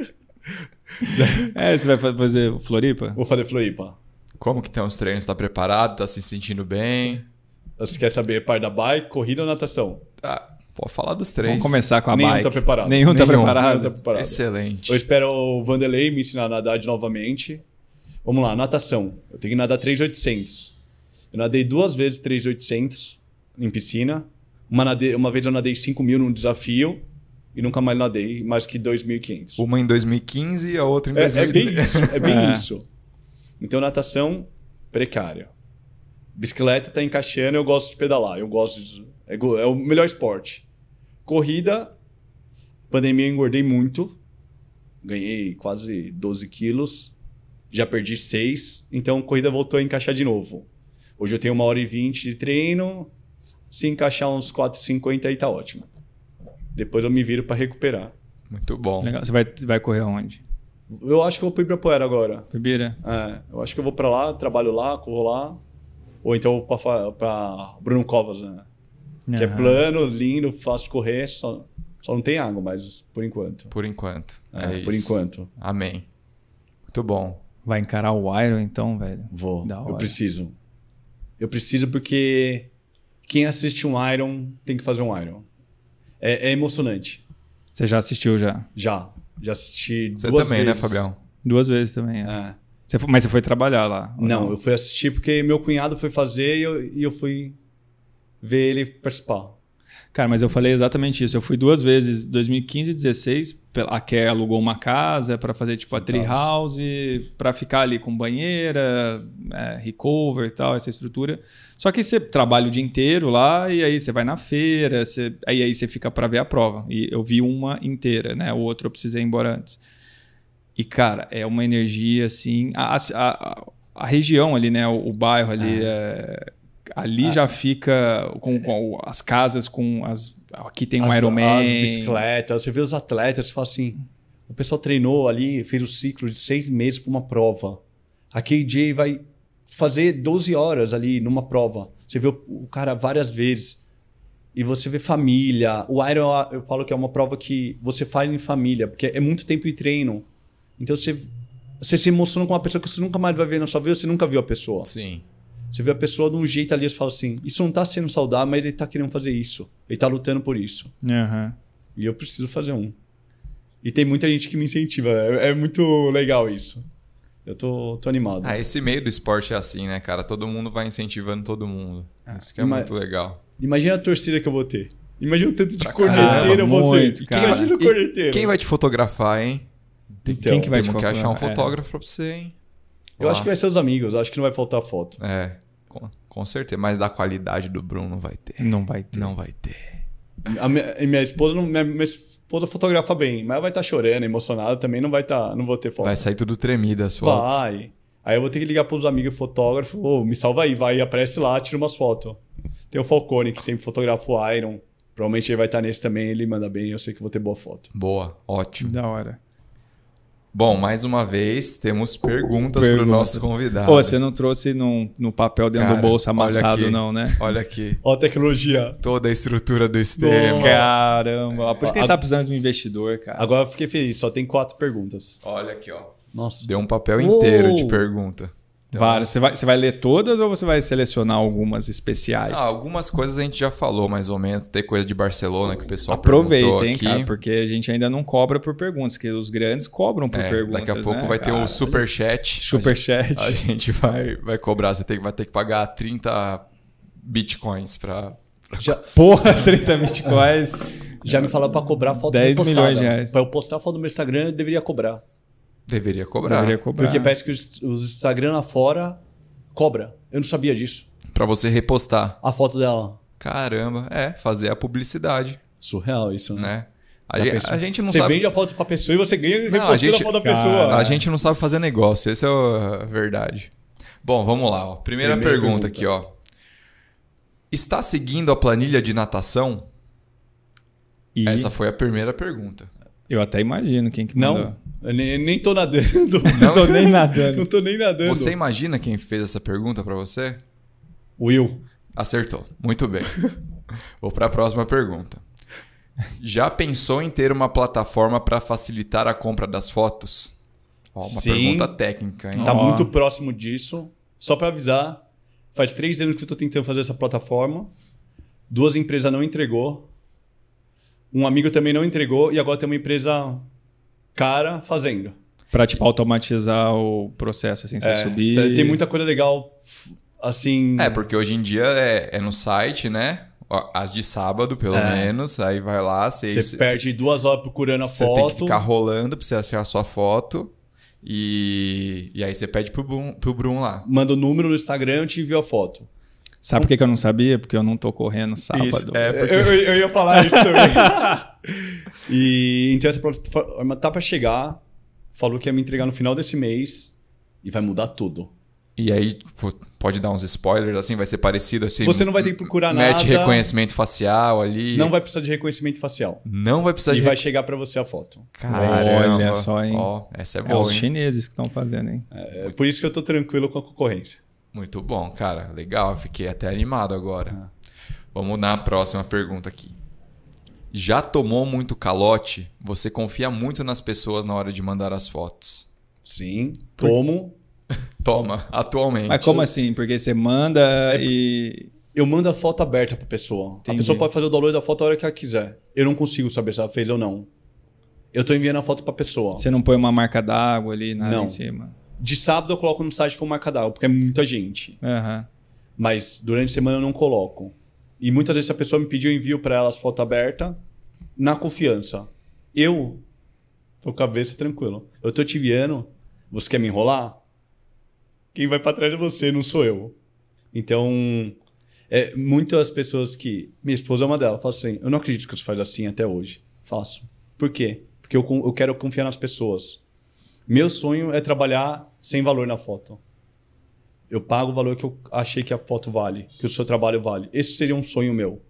A: é, você vai fazer Floripa? Vou fazer
B: Floripa. Como que estão os treinos? Tá preparado? Tá se sentindo bem? Você quer saber
C: par da bike, corrida ou natação? Tá. Pode falar dos
B: três. Vamos começar com a Nenhum tá bike. Tá preparado. Nenhum, tá,
A: Preparado. Nenhum tá preparado. Excelente.
C: Eu espero o Vanderlei me ensinar a nadar de novamente. Vamos lá, natação. Eu tenho que nadar 3,800. Eu nadei duas vezes 3,800 em piscina. Uma, nadei, uma vez eu nadei 5 mil num desafio e nunca mais nadei mais que 2.500.
B: Uma em 2015 e a
D: outra em é, É bem isso. É
C: bem é. isso. Então, natação precária. Bicicleta tá encaixando, eu gosto de pedalar. Eu gosto de, é, é o melhor esporte. Corrida, pandemia eu engordei muito. Ganhei quase 12 quilos. Já perdi 6. Então, corrida voltou a encaixar de novo. Hoje eu tenho uma hora e vinte de treino. Se encaixar uns 4,50 aí tá ótimo. Depois eu me viro para recuperar.
A: Muito bom. Legal. Você vai, vai correr aonde?
C: Eu acho que eu vou para Ibirapuera agora. Ibira? É. Eu acho que eu vou para lá, trabalho lá, corro lá. Ou então eu vou pra Bruno Covas, né? Uhum. Que é plano, lindo, fácil de correr, só, só não tem água, mas por enquanto. Por
B: enquanto. É, é por enquanto. Amém. Muito bom.
A: Vai encarar o Iron então, velho? Vou. Eu preciso.
C: Eu preciso porque quem assiste um Iron tem que fazer um Iron. É, é emocionante.
A: Você já assistiu já?
C: Já. Já assisti Você duas também, né, vezes. né, Fabião?
A: Duas vezes também. É. é. Você foi, mas você foi trabalhar lá? Não, não, eu
C: fui assistir porque meu cunhado foi fazer e eu, e eu fui
A: ver ele participar. Cara, mas eu falei exatamente isso. Eu fui duas vezes, 2015 e 2016. A Ké alugou uma casa para fazer tipo a tree house, para ficar ali com banheira, é, recover e tal, essa estrutura. Só que você trabalha o dia inteiro lá e aí você vai na feira, você, aí, aí você fica para ver a prova. E eu vi uma inteira, né? O outro eu precisei ir embora antes. E cara, é uma energia assim. A, a, a, a região ali, né? O, o bairro ali. Ah. É ali ah. já fica com, com, as casas com as. Aqui tem um as, Ironman. As bicicletas, você vê os atletas,
C: você fala assim. O pessoal treinou ali, fez o ciclo de seis meses para uma prova. A KJ vai fazer 12 horas ali numa prova. Você vê o, o cara várias vezes. E você vê família. O Iron, eu falo que é uma prova que você faz em família, porque é muito tempo de treino. Então você, você se emociona com uma pessoa que você nunca mais vai ver na sua vida, você nunca viu a pessoa. Sim. Você vê a pessoa de um jeito ali, você fala assim, isso não tá sendo saudável, mas ele tá querendo fazer isso. Ele tá lutando por isso.
A: Uhum. E eu
C: preciso fazer um. E tem muita gente que me incentiva. É, é muito legal isso. Eu tô, tô animado. Ah,
B: esse meio do esporte é assim, né, cara? Todo mundo vai incentivando todo mundo. Ah, isso que é muito legal.
C: Imagina a torcida que eu vou ter. Imagina o tanto de corneteiro eu vou ter. Muito, cara. Imagina o corneteiro. Quem vai te fotografar, hein? Então, tem, então, quem que vai temos te que achar um fotógrafo
B: é. pra você, hein? Eu acho que vai
C: ser os amigos, acho que não vai faltar foto. É, com, com certeza. Mas da qualidade do Bruno não vai ter.
A: Não vai ter. Não vai ter.
C: A minha, e minha esposa não. Minha, minha esposa fotografa bem, mas ela vai estar tá chorando, emocionada também, não vai estar. Tá, não vou ter foto. Vai
B: sair tudo tremido as fotos.
C: Vai. Aí eu vou ter que ligar para os amigos fotógrafos, ô, oh, me salva aí, vai, aparece lá, tira umas fotos. Tem o Falcone, que sempre fotografa o Iron. Provavelmente ele vai estar tá nesse também, ele manda bem, eu sei que vou ter boa foto. Boa,
B: ótimo. Da hora. Bom, mais uma vez, temos perguntas para o nosso convidado. Pô, você
A: não trouxe no papel dentro Cara, do bolso amassado, aqui, não, né? Olha aqui. Olha a tecnologia. Toda a estrutura do sistema. Caramba. É. Por isso que ele tá precisando de um investidor, cara.
C: Agora eu fiquei feliz, só tem quatro perguntas. Olha aqui, ó.
B: Nossa. Deu um papel
A: inteiro de pergunta. Então, Várias. Você vai, você vai ler todas ou você vai selecionar algumas especiais? Ah,
C: algumas coisas
B: a gente já falou, mais ou menos. Tem coisa de Barcelona que o pessoal Aproveita, aqui, porque a gente ainda não cobra por perguntas, que os grandes cobram por é, perguntas. Daqui a pouco né, vai ter o um superchat.
A: Superchat. A, gente, a gente
B: vai, vai cobrar. Você tem, vai ter que pagar 30 bitcoins para.
C: Pra... Já, porra, 30 bitcoins. Já me falaram para cobrar foto 10 milhões de reais. Para eu postar foto no meu Instagram, eu deveria cobrar.
A: Deveria cobrar. Deveria cobrar. Porque
C: parece que os, Instagram lá fora cobra. Eu não sabia disso.
B: Para você repostar. A
C: foto dela.
B: Caramba, é, fazer a publicidade. Surreal isso, né? né? A, a, gente não você sabe. Você vende
C: a foto pra pessoa e você ganha não, a, gente... a foto da pessoa. Cara. A
B: gente não sabe fazer negócio, essa é a verdade. Bom, vamos lá. Ó. Primeira, Primeira pergunta, pergunta aqui, ó. Está seguindo a planilha de natação? E... Essa foi a primeira pergunta.
A: Eu até imagino quem que mandou. Não,
B: eu nem, nem tô
C: nadando. Não, tô nem nadando. Não tô nem nadando.
B: Você imagina quem fez essa pergunta para você? Will. Acertou. Muito bem. Vou para a próxima pergunta. Já pensou em ter uma plataforma para facilitar a compra das fotos? Ó, uma Sim. pergunta técnica, Tá muito
C: próximo disso. Só para avisar, faz três anos que eu estou tentando fazer essa plataforma. Duas empresas não entregou um amigo também não entregou e agora tem uma empresa
A: cara fazendo. Para tipo, automatizar o processo, assim, você é, subir. Tem muita
C: coisa legal, assim.
B: É, porque hoje em dia é, é no site, né? As de sábado, pelo é. menos. Aí vai lá, você. Você perde
C: cê, duas horas procurando a foto.
B: Você tem que ficar rolando pra você achar a sua foto. E, e aí você pede pro Bruno,
C: pro Bruno lá. Manda o número no Instagram, e te envia a foto.
A: Sabe por que, eu não sabia? Porque eu não tô correndo
C: sábado. Isso, é, porque... eu, eu, eu, ia falar isso também. e então essa plataforma tá para chegar, falou que ia me entregar no final desse mês e vai mudar tudo.
B: E aí, pode dar uns spoilers, assim, vai ser parecido assim. Você não vai ter que procurar mete nada. Mete reconhecimento facial ali. Não vai
C: precisar de reconhecimento facial. Não vai precisar e de. E vai chegar para você a foto.
B: Caralho, Olha só, hein? Ó, essa é, é boa. É os
A: chineses que estão fazendo, hein? É, é, por isso que eu tô
B: tranquilo com a concorrência. Muito bom, cara. Legal, fiquei até animado agora. Ah. Vamos na próxima pergunta aqui. Já tomou muito calote? Você confia muito nas pessoas na hora de mandar as fotos? Sim, tomo.
C: Toma, atualmente. Mas como assim? Porque você manda é... e eu mando a foto aberta para a
A: pessoa. Entendi. A pessoa pode
C: fazer o download da foto a hora que ela quiser. Eu não consigo saber se ela fez ou não. Eu estou enviando a foto para a pessoa.
A: Você não põe uma marca d'água ali
C: nada não. em cima? De sábado eu coloco no site como marca porque é muita gente. Uhum. Mas durante a semana eu não coloco. E muitas vezes a pessoa me pediu, eu envio para elas foto aberta, na confiança. Eu tô cabeça tranquilo. Eu tô te viando, você quer me enrolar? Quem vai para trás é você, não sou eu. Então, é, muitas pessoas que. Minha esposa é uma delas, fala assim: Eu não acredito que você faz assim até hoje. Faço. Por quê? Porque eu, eu quero confiar nas pessoas. Meu sonho é trabalhar sem valor na foto. Eu pago o valor que eu achei que a foto vale, que o seu trabalho vale. Esse seria um sonho meu.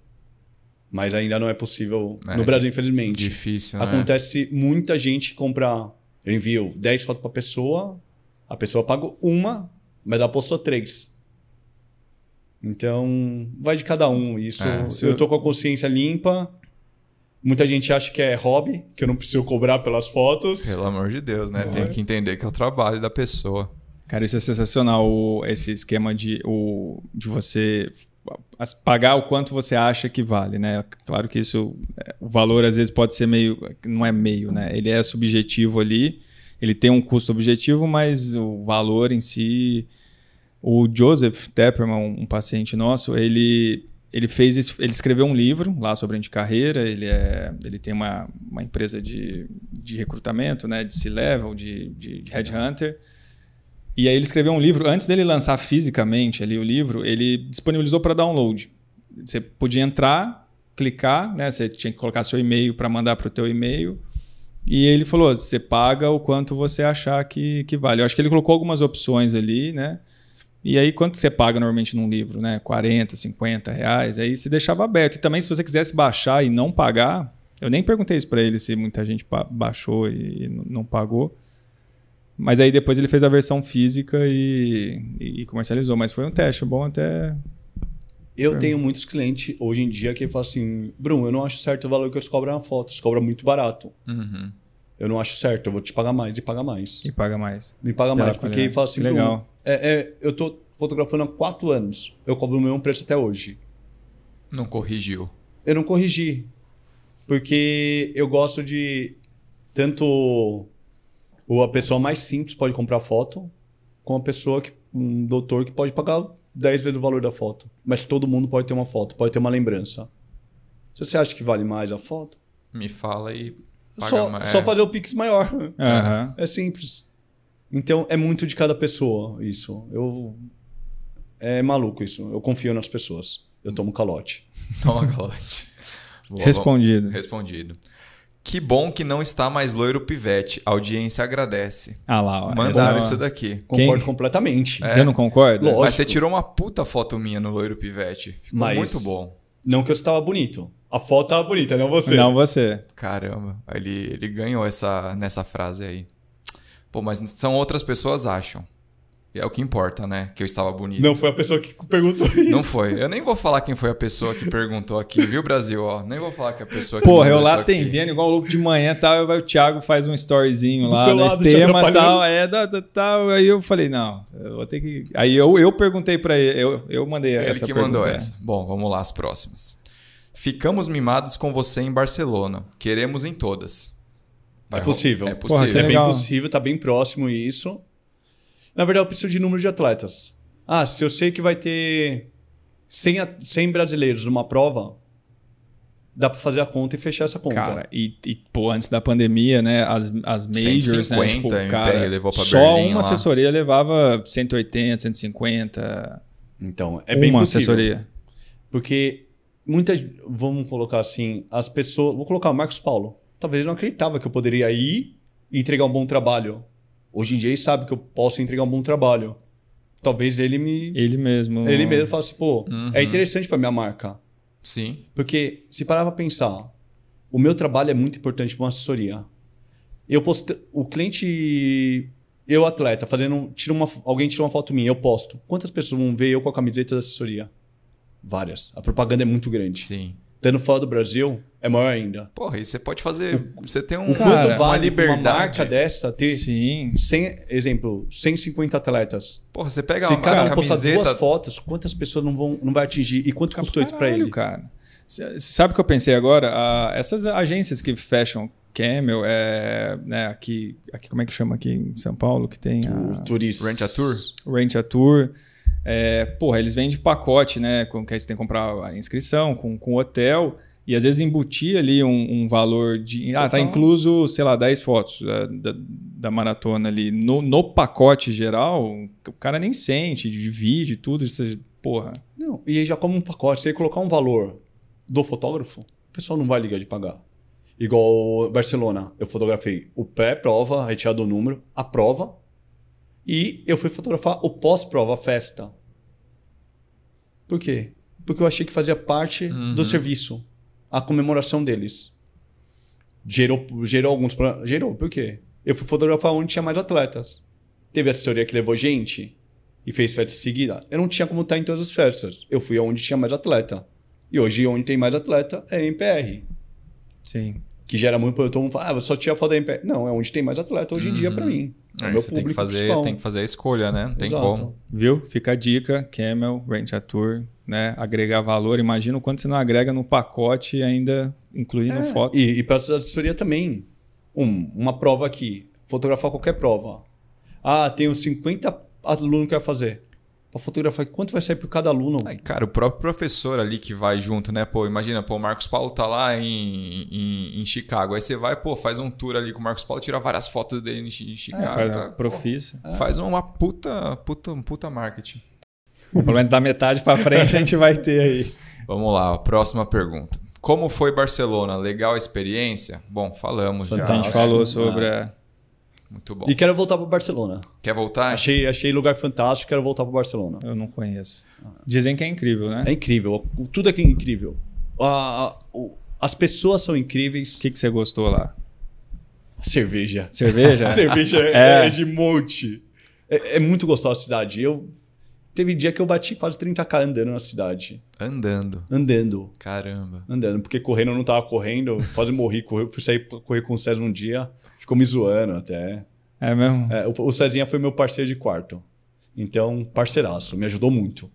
C: Mas ainda não é possível é, no Brasil, infelizmente. Difícil, né? Acontece muita gente comprar. Eu envio 10 fotos para pessoa, a pessoa pagou uma, mas ela postou três. Então, vai de cada um. Isso é, eu, eu tô com a consciência limpa Muita gente acha que é hobby, que eu não preciso cobrar pelas fotos. Pelo amor de Deus,
B: né? Mas...
D: Tem que
C: entender que é o trabalho da pessoa.
A: Cara, isso é sensacional, esse esquema de, o, de você pagar o quanto você acha que vale, né? Claro que isso, é, o valor às vezes pode ser meio, não é meio, né? Ele é subjetivo ali, ele tem um custo objetivo, mas o valor em si, o Joseph Tepperman, um paciente nosso, ele ele fez ele escreveu um livro lá sobre a carreira ele é ele tem uma, uma empresa de, de recrutamento né de C-level de, de, de headhunter e aí ele escreveu um livro antes dele lançar fisicamente ali o livro ele disponibilizou para download você podia entrar clicar né você tinha que colocar seu e-mail para mandar para o teu e-mail e ele falou você paga o quanto você achar que que vale eu acho que ele colocou algumas opções ali né e aí, quanto você paga normalmente num livro, né? 40, 50 reais, aí você deixava aberto. E também, se você quisesse baixar e não pagar, eu nem perguntei isso para ele se muita gente baixou e não pagou. Mas aí depois ele fez a versão física e, e comercializou. Mas foi um teste bom até. Eu tenho
C: muitos clientes hoje em dia que falam assim: Bruno, eu não acho certo o valor que eles cobram na foto, eles cobram muito barato. Uhum. Eu não acho certo, eu vou te pagar mais e pagar mais. E paga mais. Me paga mais, porque fala assim: legal. É, é, eu estou fotografando há quatro anos. Eu cobro o mesmo preço até hoje. Não
B: corrigiu?
C: Eu não corrigi. Porque eu gosto de tanto a pessoa mais simples pode comprar foto, com a pessoa que um doutor que pode pagar 10 vezes o valor da foto. Mas todo mundo pode ter uma foto, pode ter uma lembrança. Se você acha que vale mais a foto, me fala e paga só, mais. É. só fazer o pix maior. Uhum. É simples. Então é muito de cada pessoa isso. Eu é maluco isso. Eu confio nas pessoas. Eu tomo calote. Toma calote. Boa, Respondido. Bom. Respondido. Que bom que não está mais
B: loiro pivete. A audiência agradece. Ah lá, ó. Mandaram isso daqui. Concordo Quem?
C: completamente.
A: É. Você não concorda? Lógico. Mas você tirou uma
C: puta
B: foto minha no loiro pivete. Ficou Mas muito bom.
C: Não que eu estava bonito. A foto estava bonita, não
B: você. Não você. Caramba, ele, ele ganhou essa, nessa frase aí. Pô, mas são outras pessoas acham. é o que importa, né? Que eu estava bonito. Não foi a pessoa
C: que perguntou isso.
B: Não foi. Eu nem vou falar quem foi a pessoa que perguntou aqui, viu, Brasil? Ó, nem vou falar que a pessoa que Porra, eu lá atendendo,
A: aqui. igual louco de manhã tal, tá, o Thiago faz um storyzinho lá no tema e tal. É, Aí eu falei, não, eu vou ter que. Aí eu, eu perguntei para ele, eu, eu mandei ele essa que mandou essa. Bom, vamos lá, as próximas.
B: Ficamos mimados com você em Barcelona. Queremos em todas. É vai é possível. É possível. Porra, é legal. bem
C: possível, tá bem próximo isso. Na verdade, eu preciso de número de atletas. Ah, se eu sei que vai ter 100, 100 brasileiros numa prova, dá para fazer a conta e fechar essa conta. Cara,
A: e, e, pô, antes da pandemia, né, as, as majors, 150, né, tipo, cara, levou pra só Berlim, uma lá. assessoria levava 180, 150. Então, é bem uma possível. assessoria. Porque
C: muitas, vamos colocar assim, as pessoas, vou colocar o Marcos Paulo talvez ele não acreditava que eu poderia ir e entregar um bom trabalho. Hoje em dia ele sabe que eu posso entregar um bom trabalho. Talvez ele me. Ele mesmo. Ele mesmo fala assim, pô, é uhum. é interessante para minha marca. Sim. Porque se parar pra pensar, o meu trabalho é muito importante para uma assessoria. Eu posto, o cliente, eu atleta, fazendo, tira uma, alguém tira uma foto minha, eu posto. Quantas pessoas vão ver eu com a camiseta da assessoria? Várias. A propaganda é muito grande. Sim. Tendo fora do Brasil, é maior ainda. Porra, e você pode fazer. Você tem um. Cara, quanto vale uma liberdade. Uma marca dessa ter. Sim. 100, exemplo, 150 atletas. Porra,
B: você pega Se uma, cara, uma camiseta. postar duas
A: fotos, quantas pessoas não, vão, não vai atingir? E quanto custou isso pra ele? cara. Cê, sabe o que eu pensei agora? Ah, essas agências que fecham Camel, é, né, aqui, aqui, como é que chama aqui em São Paulo? Que tem a. Turista. Rent a Tour? Rent a Tour é, porra, eles vendem pacote, né? Com, que aí você tem que comprar a inscrição, com, com hotel. E às vezes embutir ali um, um valor de. Total. Ah, tá incluso, sei lá, 10 fotos é, da, da maratona ali. No, no, pacote geral, o cara nem sente, divide tudo, isso, porra. Não, e aí já como um pacote, você colocar um valor
C: do fotógrafo, o pessoal não vai ligar de pagar. Igual Barcelona, eu fotografei o pré-prova, retirado o número, a prova, e eu fui fotografar o pós-prova, a festa. Por quê? Porque eu achei que fazia parte uhum. do serviço, a comemoração deles. Gerou, gerou alguns problemas. Gerou, por quê? Eu fui fotografar onde tinha mais atletas. Teve assessoria que levou gente e fez festa seguida. Eu não tinha como estar em todas as festas. Eu fui aonde tinha mais atleta. E hoje, onde tem mais atleta é em PR. Sim que gera muito produtor, mundo fala, ah, só tinha foto da MPL. Não, é onde tem mais atleta hoje em uhum. dia para mim. É, é meu você público tem que fazer, tem que
B: fazer a escolha,
A: né? Não tem Exato. como. Viu? Fica a dica, Camel, Range Tour, né? Agregar valor. Imagina o quanto você não agrega no pacote ainda incluindo é, foto. E, e para assessoria também. Um,
C: uma prova aqui, fotografar qualquer prova. Ah, tenho 50 alunos que vai fazer para fotografar quanto vai sair pro cada aluno. cara,
B: o próprio professor ali que vai junto, né? Pô, imagina, pô, o Marcos Paulo tá lá em, em, em Chicago. Aí você vai, pô, faz um tour ali com o Marcos Paulo, tira várias fotos dele em é, Chicago. É, faz tá, profissa. Pô, é. Faz uma puta, puta, um puta marketing.
A: pelo menos da metade para frente a gente vai ter aí. Vamos lá, próxima
B: pergunta. Como foi Barcelona? Legal a experiência? Bom, falamos Só já. A gente falou sobre a ah. Muito bom. E
C: quero voltar para Barcelona. Quer voltar? Achei, achei lugar fantástico, quero voltar para Barcelona. Eu não conheço. Dizem que é incrível, né? É incrível. Tudo aqui é incrível. as pessoas são incríveis. O que, que você gostou lá? Cerveja. Cerveja? cerveja é, é de monte. É, é muito gostosa a cidade. Eu Teve dia que eu bati quase 30k andando na cidade. Andando. Andando. Caramba. Andando, porque correndo eu não tava correndo, quase morri. Corri, fui sair correr com o César um dia, ficou me zoando até. É mesmo? É, o, o Cezinha foi meu parceiro de quarto. Então, parceiraço, me ajudou muito.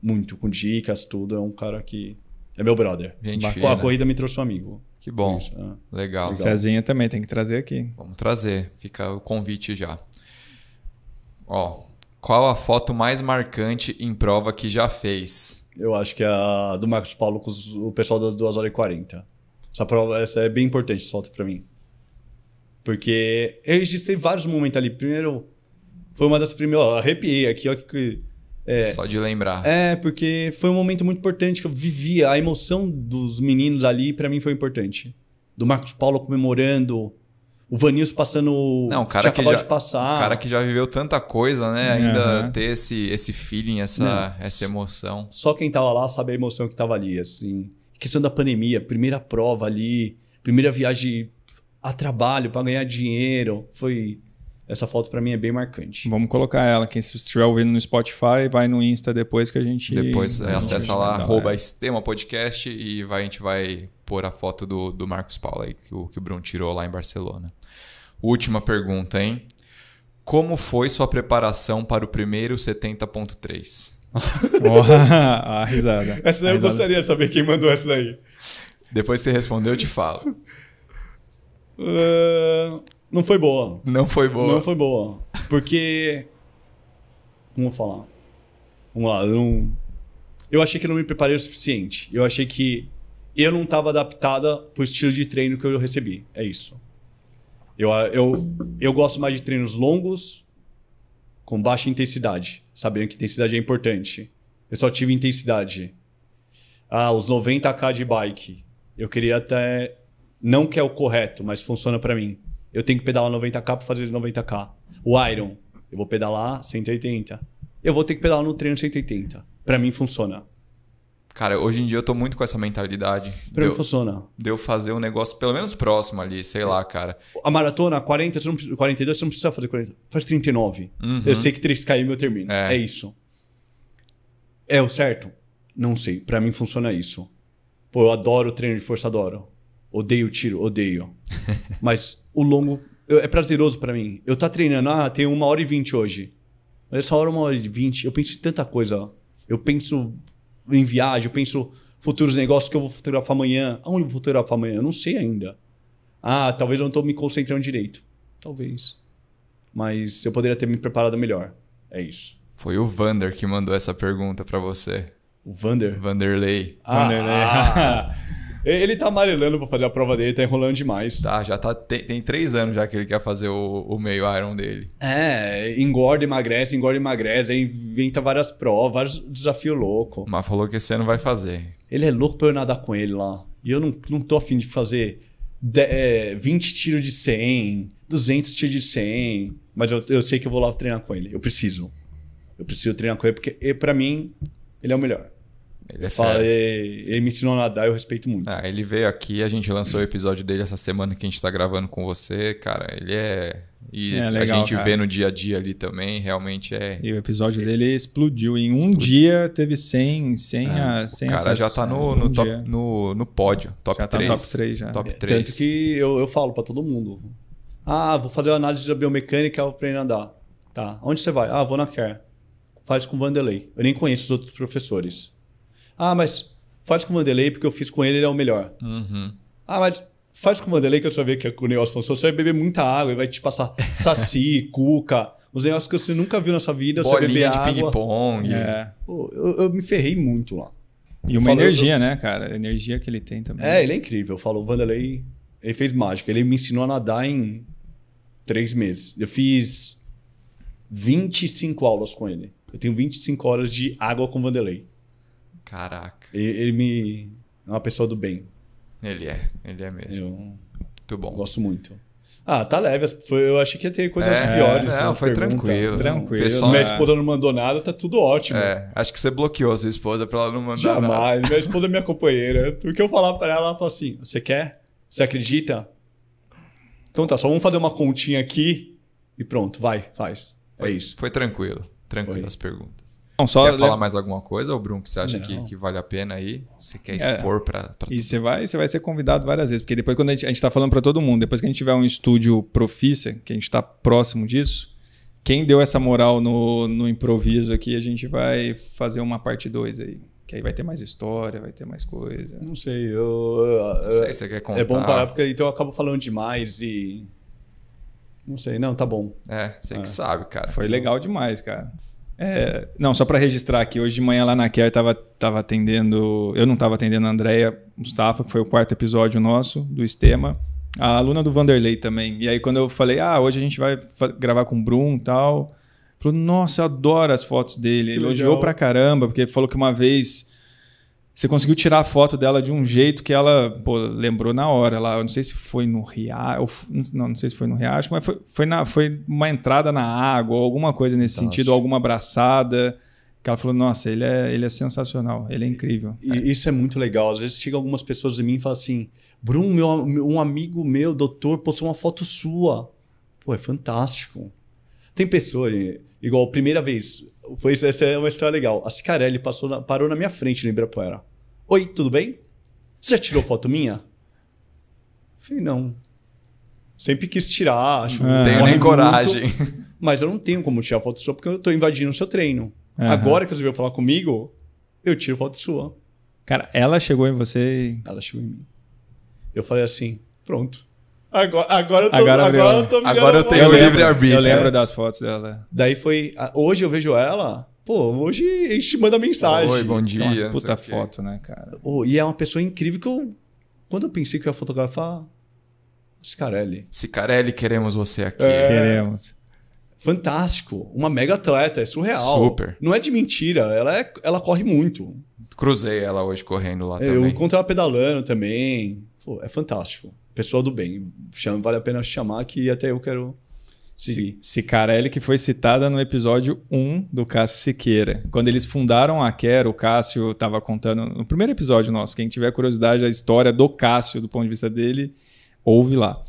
C: Muito, com dicas, tudo. É um cara que. É meu brother.
B: Gente, Marcou fina. a corrida
A: me trouxe um amigo. Que bom. Isso, é. Legal. Legal. Cezinha também tem que trazer
B: aqui. Vamos trazer. Fica o convite já. Ó, qual a foto mais marcante em prova que já
C: fez? Eu acho que é a do Marcos Paulo com o pessoal das 2 horas e 40. Essa prova essa é bem importante, essa foto para mim. Porque eu registrei vários momentos ali. Primeiro, foi uma das primeiras. Ó, arrepiei aqui, ó, que. É, Só de lembrar. É, porque foi um momento muito importante que eu vivia. A emoção dos meninos ali, para mim, foi importante. Do Marcos Paulo comemorando, o Vanilson passando. Não, o cara que já, de passar. cara que
B: já viveu tanta coisa, né? Ainda ter esse, esse feeling, essa, essa emoção.
C: Só quem tava lá sabe a emoção que tava ali, assim. Questão da pandemia, primeira prova ali, primeira viagem a trabalho para ganhar
A: dinheiro, foi essa foto para mim é bem marcante. Vamos colocar ela. Quem estiver ouvindo no Spotify, vai no Insta depois que a gente. Depois é, acessa lá, arroba
B: Estema Podcast e vai, a gente vai pôr a foto do, do Marcos Paulo aí, que o, que o Bruno tirou lá em Barcelona. Última pergunta, hein? Como foi sua preparação para o primeiro 70.3? a risada. Essa daí eu gostaria
C: de saber quem mandou essa daí.
B: Depois que você respondeu, eu te falo.
C: Uh... Não foi boa. Não foi boa. Não foi boa. Porque. Vamos falar. Vamos lá, eu não. Eu achei que não me preparei o suficiente. Eu achei que eu não estava adaptada pro estilo de treino que eu recebi. É isso. Eu, eu, eu gosto mais de treinos longos, com baixa intensidade. Sabendo que intensidade é importante. Eu só tive intensidade. Ah, os 90k de bike. Eu queria até. Não que é o correto, mas funciona para mim eu tenho que pedalar 90k para fazer 90k. O Iron, eu vou pedalar 180. Eu vou ter que pedalar no treino 180. Para mim funciona. Cara, hoje em dia eu tô muito com essa mentalidade. Pra mim funciona. De eu fazer um negócio pelo menos próximo ali, sei lá, cara. A maratona, 40, você não, 42, você não precisa fazer 40. Faz 39. Uhum. Eu sei que 3km eu termino. É. é isso. É o certo? Não sei. Para mim funciona isso. Pô, eu adoro treino de força, adoro. Odeio tiro, odeio. Mas o longo é prazeroso para mim. Eu tá treinando, ah, tem uma hora e vinte hoje. Mas essa hora, uma hora e vinte, eu penso em tanta coisa. Ó. Eu penso em viagem, eu penso futuros negócios que eu vou fotografar amanhã. Aonde eu vou fotografar amanhã? Eu não sei ainda. Ah, talvez eu não estou me concentrando direito. Talvez. Mas eu poderia ter me preparado melhor. É isso. Foi
B: o Vander que mandou essa pergunta para você. O Vander? Vanderlei. Ah, Vanderlei. Ah,
C: ele tá amarelando pra fazer a prova dele, tá enrolando demais. Tá, já tá. Tem, tem três anos já que ele quer fazer o, o meio Iron dele. É, engorda, emagrece, engorda, emagrece, inventa várias provas, desafio louco. Mas falou que esse ano vai fazer. Ele é louco pra eu nadar com ele lá. E eu não, não tô afim de fazer de, é, 20 tiros de 100, 200 tiros de 100. Mas eu, eu sei que eu vou lá treinar com ele. Eu preciso. Eu preciso treinar com ele porque, para mim, ele é o melhor. Ele é Fala, ele, me ensinou a
B: nadar, eu respeito muito. Ah, ele veio aqui, a gente lançou o episódio dele essa semana que a gente tá gravando com você, cara. Ele é. E é, a gente cara. vê no dia a dia ali também, realmente é.
A: E o episódio dele explodiu. Em um explodiu. dia teve 100, 100 ah, a 100 O cara já tá no, é, no, um top,
C: no, no, pódio, top já 3. Tá no top 3 já. Top 3. É, tanto que eu, eu falo para todo mundo: ah, vou fazer uma análise da biomecânica para a nadar. Tá, onde você vai? Ah, vou na CARE. Faz com Vanderlei. Eu nem conheço os outros professores. Ah, mas faz com o Vanderlei porque eu fiz com ele, ele é o melhor. Uhum. Ah, mas faz com o Vanderlei que eu só ver que o negócio funciona. Você vai beber muita água e vai te passar saci, cuca, os negócios que você nunca viu na sua vida. Bolinha de ping-pong. É.
A: eu, eu, me ferrei muito lá. E uma energia, eu... né, cara? A energia que ele tem também. É,
C: ele é incrível. Falou, o Vanderlei, ele fez mágica. Ele me ensinou a nadar em três meses. Eu fiz 25 aulas com ele. Eu tenho 25 horas de água com o Vanderlei. Caraca. Ele, ele me. É uma pessoa do bem. Ele é, ele é mesmo. Eu... Muito bom. Gosto muito. Ah, tá leve. Foi, eu achei que ia ter coisas é, piores. Não, foi pergunta. tranquilo. Tranquilo. Pessoal, minha é. esposa não mandou nada, tá tudo ótimo. É, acho que você bloqueou a sua esposa pra ela não mandar Jamais. nada. Jamais. Minha esposa é minha companheira. O que eu falar pra ela, ela fala assim: você quer? Você acredita? Então tá, só vamos fazer uma continha aqui e pronto, vai, faz. É foi, é isso. Foi tranquilo. Tranquilo foi. as
B: perguntas. Não, só quer le... falar mais alguma coisa, Bruno, que você acha que, que, vale a pena aí? Você quer é. expor é.
A: para. E você vai, você vai ser convidado várias vezes, porque depois, quando a gente está falando para todo mundo, depois que a gente tiver um estúdio profícia, que a gente está próximo disso, quem deu essa moral no, no improviso aqui, a gente vai fazer uma parte 2 aí. Que aí vai ter mais história, vai ter mais coisa. Não sei, eu. eu
C: não sei, você quer contar. É bom parar, porque então eu acabo falando demais e. Não sei, não, tá bom. É, você é. que sabe, cara. Foi legal demais, cara. É,
A: não, só para registrar aqui, hoje de manhã lá na Care tava, tava atendendo, eu não estava atendendo a Andrea Mustafa, que foi o quarto episódio nosso do Estema, a aluna do Vanderlei também. E aí quando eu falei, ah, hoje a gente vai gravar com o Brum e tal, falou, nossa, eu adoro as fotos dele, que elogiou legal. pra caramba, porque falou que uma vez você conseguiu tirar a foto dela de um jeito que ela pô, lembrou na hora Eu não sei se foi no riacho, não, não sei se foi no riacho, mas foi, foi, na, foi uma entrada na água, alguma coisa nesse então, sentido, alguma abraçada. Que ela falou: Nossa, ele é, ele é sensacional, ele é incrível.
C: E, é. Isso é muito legal. Às vezes chega algumas pessoas em mim e falam assim: Bruno, meu, um amigo meu, doutor, postou uma foto sua. Pô, é fantástico. Tem pessoa, igual, primeira vez, foi essa é uma história legal. A Cicarelli passou na, parou na minha frente no Ibirapuera. Oi, tudo bem? Você já tirou foto minha? Eu falei, não. Sempre quis tirar, acho. Não tenho nem coragem. Muito, mas eu não tenho como tirar foto sua porque eu tô invadindo o seu treino. Uhum. Agora que você veio falar comigo, eu tiro foto sua.
A: Cara, ela chegou em você.
C: Ela chegou em mim. Eu falei assim: pronto.
D: Agora, agora, eu tô, agora, agora eu tô me Agora eu tenho livre-arbítrio. Eu lembro é. das fotos dela.
C: Daí foi. Hoje eu vejo ela. Pô, hoje a gente manda mensagem. Oi, bom dia. Nossa, puta foto, né, cara? Oh, e é uma pessoa incrível que eu. Quando eu pensei que eu ia fotografar.
B: Cicarelli. Ah, Cicarelli, queremos
C: você aqui. É. Queremos. Fantástico. Uma mega atleta, é surreal. Super. Não é de mentira, ela, é, ela corre muito. Cruzei ela hoje correndo lá eu também. Eu encontrei ela pedalando também. Pô, é fantástico pessoa do bem. Chama, vale a pena chamar que até eu quero
A: seguir. Sicarelli, que foi citada no episódio 1 do Cássio Siqueira. Quando eles fundaram a Quero, o Cássio estava contando no primeiro episódio nosso. Quem tiver curiosidade, a história do Cássio, do ponto de vista dele, ouve lá.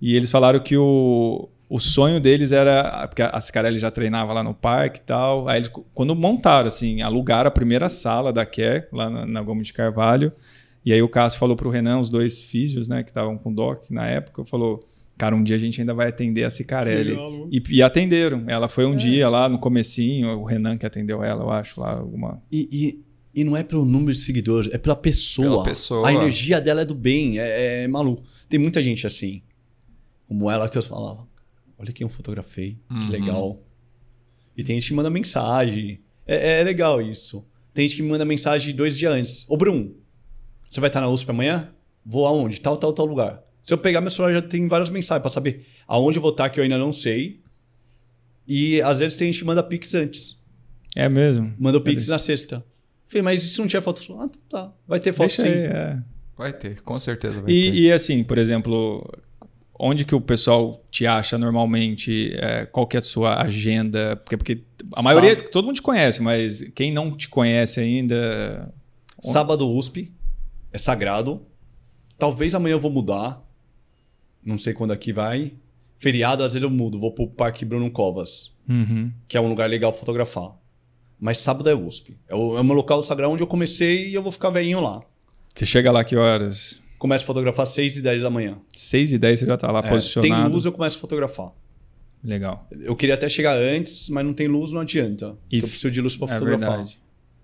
A: E eles falaram que o, o sonho deles era. Porque a Cicarelli já treinava lá no parque e tal. Aí eles, quando montaram, assim, alugaram a primeira sala da quer lá na, na Gomes de Carvalho. E aí o Cássio falou para o Renan, os dois físios, né, que estavam com o Doc na época, falou, cara, um dia a gente ainda vai atender a Cicarelli. E, e, atenderam. Ela foi um é. dia lá no comecinho, o Renan que atendeu ela, eu acho, lá alguma... E, e, e não é pelo número de seguidores, é pela pessoa. pela
C: pessoa. A energia dela é do bem, é, é maluco. Tem muita gente assim, como ela que eu falava, ah, olha quem eu fotografei, uhum. que legal. E tem gente que manda mensagem. É, é legal isso. Tem gente que manda mensagem dois dias antes. Ô, Bruno, você vai estar na USP amanhã? Vou aonde? Tal, tal, tal lugar. Se eu pegar meu celular, já tem várias mensagens para saber aonde eu vou estar, que eu ainda não sei. E às vezes tem gente que manda pix antes.
A: É mesmo? Manda o pix na
C: sexta. Falei, mas isso não tinha foto? Ah, tá. Vai ter foto Deixa sim. Aí, é.
B: Vai ter, com certeza vai e,
A: ter. E assim, por exemplo, onde que o pessoal te acha normalmente? É, qual que é a sua agenda? Porque, porque a maioria, todo mundo te conhece, mas quem não te conhece ainda... Sábado USP é
C: sagrado. Talvez amanhã eu vou mudar. Não sei quando aqui vai. Feriado, às vezes eu mudo. Vou pro Parque Bruno Covas, uhum. que é um lugar legal fotografar. Mas sábado é USP. É, o, é um local sagrado onde eu comecei e eu vou ficar velhinho lá. Você chega lá que horas? Começo a fotografar às 6 e 10 da manhã.
A: 6 e 10 você já tá lá é, posicionado. Tem luz,
C: eu começo a fotografar. Legal. Eu queria até chegar antes, mas não tem luz, não adianta. E eu preciso de luz para é fotografar. Verdade.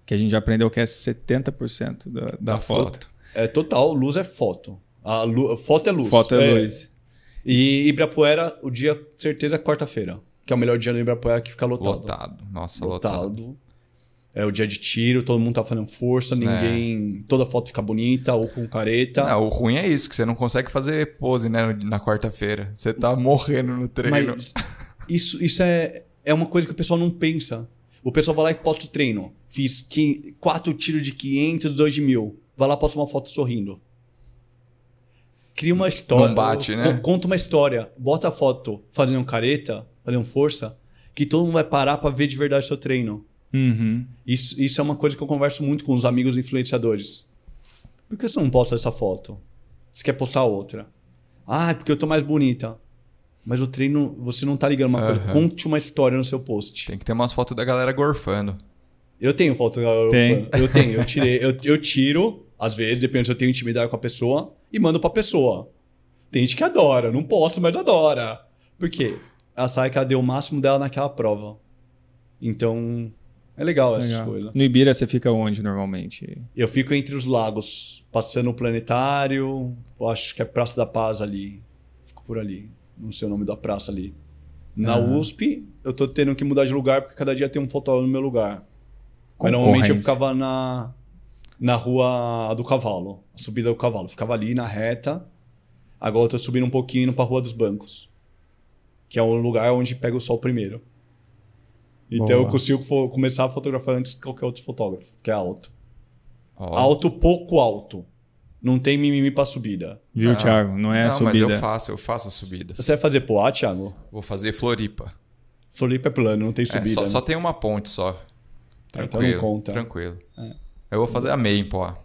A: Que a gente já aprendeu que é 70% da, da, da foto. foto.
C: É total, luz é foto. A lu... Foto é luz. Foto é, é. luz. E Ibirapuera, o dia, certeza, é quarta-feira. Que é o melhor dia no Ibirapuera, que fica lotado. Lotado, nossa, lotado. lotado. É o dia de tiro, todo mundo tá fazendo força, ninguém. É. Toda foto fica bonita ou com careta. Não, o ruim é isso, que você não consegue fazer pose, né, na quarta-feira. Você tá morrendo no
B: treino. Mas
C: isso, isso é, é uma coisa que o pessoal não pensa. O pessoal vai lá e posta o treino. Fiz quatro tiros de 500, dois de mil vai lá, posta uma foto sorrindo. Cria uma história. Não bate, né? Conta uma história. Bota a foto fazendo um careta, fazendo força, que todo mundo vai parar para ver de verdade seu treino. Uhum. Isso, isso é uma coisa que eu converso muito com os amigos influenciadores. Por que você não posta essa foto? Você quer postar outra? Ah, é porque eu tô mais bonita. Mas o treino, você não tá ligando uma uhum. coisa. Conte uma história no seu post. Tem que ter umas fotos da galera gorfando. Eu tenho foto da galera Tem. gorfando. Eu tenho, eu tirei, eu, eu tiro às vezes, depende se eu tenho intimidade com a pessoa e mando pra pessoa. Tem gente que adora, não posso, mas adora. Por quê? Ela sabe que ela deu o máximo dela naquela prova. Então, é legal essa legal. escolha. No
A: Ibira você fica onde normalmente?
C: Eu fico entre os lagos, passando o planetário, Eu acho que é Praça da Paz ali. Fico por ali. Não sei o nome da praça ali. Na ah. USP, eu tô tendo que mudar de lugar porque cada dia tem um fotógrafo no meu lugar. Mas normalmente eu ficava na na rua do cavalo, a subida do cavalo. Ficava ali na reta. Agora eu tô subindo um pouquinho indo pra Rua dos Bancos, que é um lugar onde pega o sol primeiro. Então Boa. eu consigo começar a fotografar antes que qualquer outro fotógrafo, que é alto. Oh. Alto, pouco alto. Não tem mimimi pra subida. Viu, ah, Thiago? Não é não, a subida. mas eu faço, eu faço as subidas. Você vai fazer Poá,
B: Thiago? Vou fazer Floripa.
C: Floripa é plano, não tem é, subida. É, só, né? só,
B: tem uma ponte só.
C: Tranquilo. Então não conta. Tranquilo. É. Eu vou fazer a meia em pó.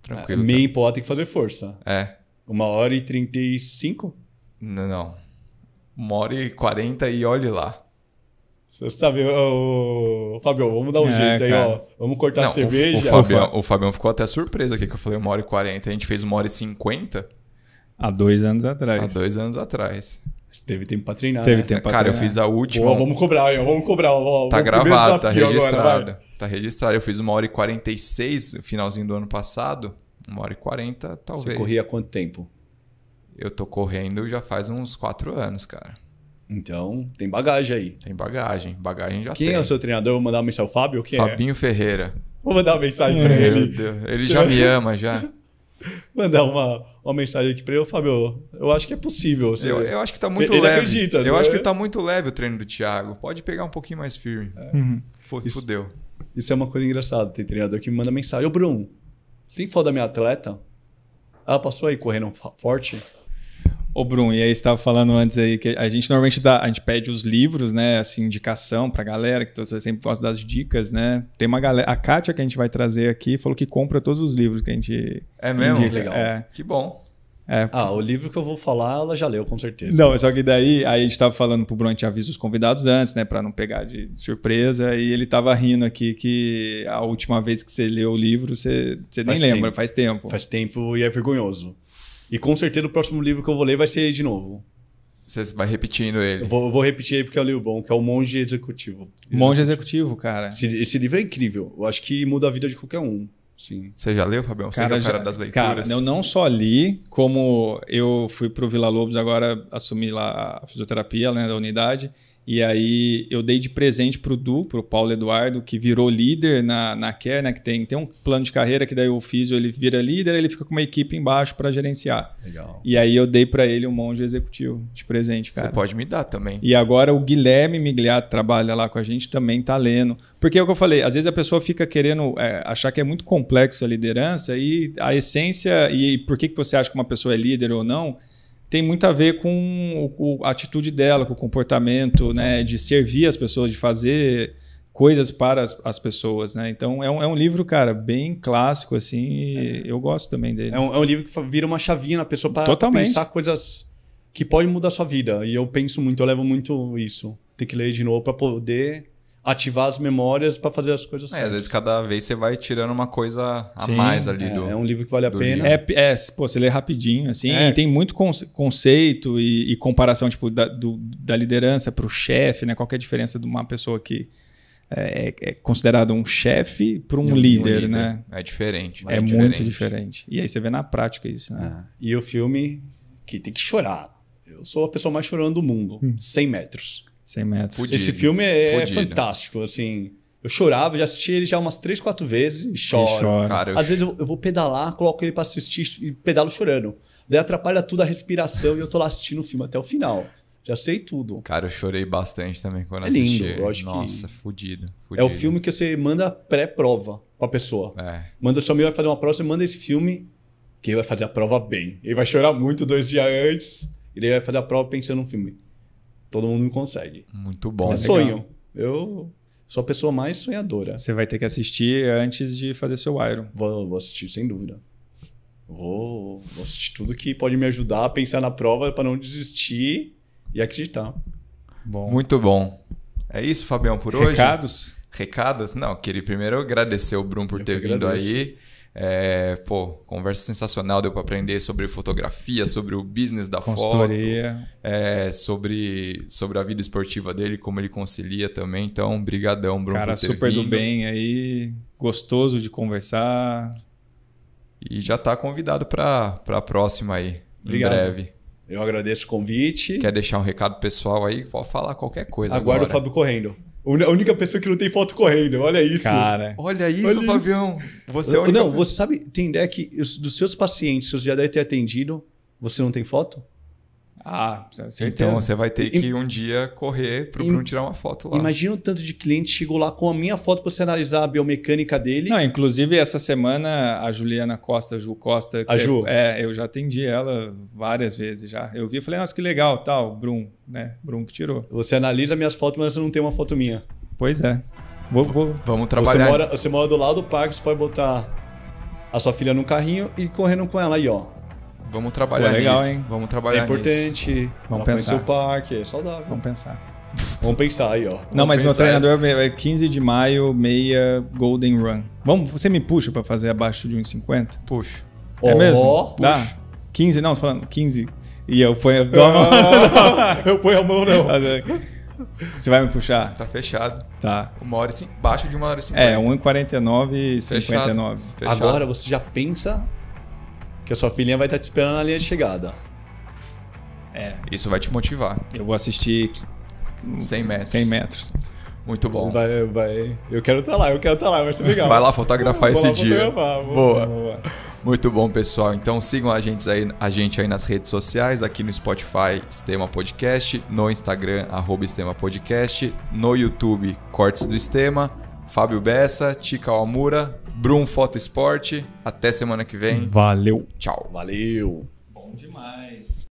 C: Tranquilo. É, meia tá? em pó tem que fazer força. É. Uma hora e trinta e cinco? Não, não. Uma hora e quarenta e olhe lá. Você sabe, o Fabião, vamos dar um é, jeito cara. aí, ó. Vamos cortar não, a cerveja. O,
B: o, Fabião, o Fabião ficou até surpreso aqui que eu falei uma hora e quarenta. A gente fez uma hora e cinquenta. Há dois anos atrás. Há dois anos atrás.
C: Teve tempo pra treinar. Teve
B: né? tempo pra Cara, treinar. eu fiz a última. vamos
C: cobrar, vamos cobrar. Ó, tá gravado, tá registrado.
B: Agora, Tá registrado. Eu fiz uma hora e 46 no finalzinho do ano passado. Uma hora e 40, talvez. Você corria quanto tempo? Eu tô correndo já faz uns
C: quatro anos, cara. Então, tem bagagem aí. Tem bagagem. Bagagem já Quem é tem. é o seu treinador? Vou mandar uma mensagem ao Fábio? Quem é? Fabinho é? Ferreira. Vou mandar uma mensagem pra ele. Deus. Ele já me ama, já. mandar uma, uma mensagem aqui pra ele. Fábio, eu acho que é possível. Você... Eu, eu acho que tá muito ele leve. Acredita, eu né? acho que tá muito leve o treino do Thiago. Pode pegar um pouquinho mais firme. É. Uhum. Fudeu. Isso. Isso é uma coisa engraçada. Tem treinador que me manda mensagem: Ô, Bruno, você tem foto da
A: minha atleta? Ela passou aí correndo forte? Ô, Bruno, e aí estava falando antes aí que a gente normalmente dá, a gente pede os livros, né? Assim, indicação a galera, que você sempre gosta das dicas, né? Tem uma galera. A Kátia que a gente vai trazer aqui falou que compra todos os livros que a gente. É mesmo? Indica. Legal. É.
C: Que bom. É. Ah, o livro que eu vou falar, ela já leu, com certeza. Não,
A: só que daí aí a gente estava falando pro Bronte avisa os convidados antes, né? para não pegar de surpresa. E ele estava rindo aqui que a última vez que você leu o livro, você, você nem tempo. lembra, faz
C: tempo. Faz tempo e é vergonhoso. E com certeza o próximo livro que eu vou ler vai ser de novo. Você vai repetindo ele. Eu vou, eu vou repetir aí porque é o livro bom, que é o Monge Executivo.
A: Monge Executivo,
C: cara. Esse, esse livro é incrível. Eu acho que muda a vida de qualquer um. Sim.
A: Você já leu, Fabião? Você cara, é o cara das leituras? Cara, eu não só li, como eu fui para o Vila Lobos agora assumi lá a fisioterapia né, da unidade. E aí eu dei de presente para o Du, para o Paulo Eduardo, que virou líder na, na Care, né? Que tem, tem um plano de carreira que daí o físio ele vira líder, ele fica com uma equipe embaixo para gerenciar. Legal. E aí eu dei para ele um monte de executivo de presente, cara. Você pode me dar também. E agora o Guilherme Migliato trabalha lá com a gente, também tá lendo. Porque é o que eu falei, às vezes a pessoa fica querendo é, achar que é muito complexo a liderança e a essência, e, e por que, que você acha que uma pessoa é líder ou não, tem muito a ver com o, a atitude dela, com o comportamento, né, de servir as pessoas, de fazer coisas para as, as pessoas, né? Então é um, é um, livro, cara, bem clássico assim, e é. eu gosto também dele. É um,
C: é um, livro que vira uma chavinha na pessoa para pensar
A: coisas que podem mudar a
C: sua vida. E eu penso muito, eu levo muito isso. Tem que ler de novo para poder ativar as memórias para fazer as coisas
B: é, certas. às vezes cada vez você vai tirando uma coisa a Sim, mais ali é, do. É um livro que vale a pena. É,
A: é, pô, você lê rapidinho, assim, é. e tem muito conceito e, e comparação tipo, da, do, da liderança para o chefe, né? Qual é a diferença de uma pessoa que é, é, é considerado um chefe para um, um, líder, né? É diferente. É, é diferente. muito diferente.
C: E aí você vê na prática isso, né? É. E o filme que tem que chorar. Eu sou a pessoa mais chorando do mundo. Hum. 100 metros. 100 metros. Fudido. Esse filme é, é fantástico, assim. Eu chorava, já assisti ele já umas três, quatro vezes e choro. Cara, Às vezes eu, eu, vou pedalar, coloco ele para assistir e pedalo chorando. Daí atrapalha tudo a respiração e eu tô lá assistindo o filme até o final. Já sei tudo.
B: Cara, eu chorei bastante também quando é assisti. eu acho Nossa, que... fudido,
D: fudido. É o filme
C: que você manda pré-prova pra pessoa. É. Manda o amigo vai fazer uma prova, você manda esse filme, que ele vai fazer a prova bem. Ele vai chorar muito dois dias antes, e daí vai fazer a prova pensando no filme. Todo mundo consegue. Muito bom. É sonho. Eu sou a pessoa mais sonhadora. Você vai ter que assistir antes de fazer seu Iron. Vou, vou assistir, sem dúvida. Vou, vou assistir tudo que pode me ajudar a pensar na prova para não desistir e acreditar.
B: Bom. Muito bom. É
C: isso, Fabião, por Recados? hoje? Recados?
B: Recados? Não, queria primeiro agradecer o Bruno por Eu ter vindo agradeço. aí. É, pô, conversa sensacional, deu para aprender sobre fotografia, sobre o business da foto, é, sobre, sobre a vida esportiva dele, como ele concilia também. Então, brigadão, Bruno. Cara, super vindo. do bem
A: aí, gostoso de conversar.
B: E já tá convidado para para próxima aí, Obrigado. em breve. Eu agradeço o convite. Quer deixar um recado pessoal aí? Pode falar qualquer coisa. Aguardo agora. o Fábio
C: correndo. A única pessoa que não tem foto correndo. Olha isso. Cara. Olha isso, Olha Fabião. Você é Não, pessoa... você sabe, tem ideia que dos seus pacientes, que você já deve ter atendido, você não tem foto? Ah, certeza. Então você vai ter que um dia correr para o Bruno tirar uma foto lá. Imagina o tanto de cliente chegou lá
A: com a minha foto para você analisar a biomecânica dele. Não, inclusive essa semana a Juliana Costa, Ju Costa, a Ju. É, eu já atendi ela várias vezes já. Eu vi e falei, nossa, que legal, tal, Bruno, né? Bruno que tirou. Você analisa minhas fotos, mas você não tem uma foto minha. Pois é. Vou, vou. Vamos trabalhar. Você mora,
C: você mora do lado do parque, você pode botar a sua filha no carrinho e correndo com ela aí, ó. Vamos trabalhar Pô, legal, nisso. Hein? Vamos trabalhar É importante. Nisso. Vamos pensar. o parque, é saudável. Vamos pensar. Vamos pensar aí, ó. Vamos Não, mas meu treinador
A: essa... é 15 de maio, meia Golden Run. Vamos, você me puxa para fazer abaixo de 1,50? Puxa. É oh, mesmo? Puxo. Dá? 15, não, falando 15. E eu ponho a mão. eu ponho a mão, não. Você vai me puxar? Tá fechado. Tá. Uma hora e cinco, baixo de uma hora e cinquenta. É, 1,49 e 59. Fechado. Fechado. Agora você já pensa
C: que a sua filhinha vai estar tá te esperando na linha de chegada.
B: É. Isso vai te motivar. Eu vou assistir 100 metros. 100 metros. Muito bom. Vai, vai. Eu quero estar tá
C: lá, eu quero estar tá lá, vai ser legal. Vai lá fotografar esse lá dia. Fotografar. Boa. Boa.
B: Muito bom, pessoal. Então sigam a gente, aí, a gente aí nas redes sociais, aqui no Spotify, Sistema Podcast, no Instagram, arroba Podcast, no YouTube, Cortes do Sistema, Fábio Bessa, Tica Almura, Brum Foto Esporte. Até semana que vem. Valeu. Tchau. Valeu.
A: Bom demais.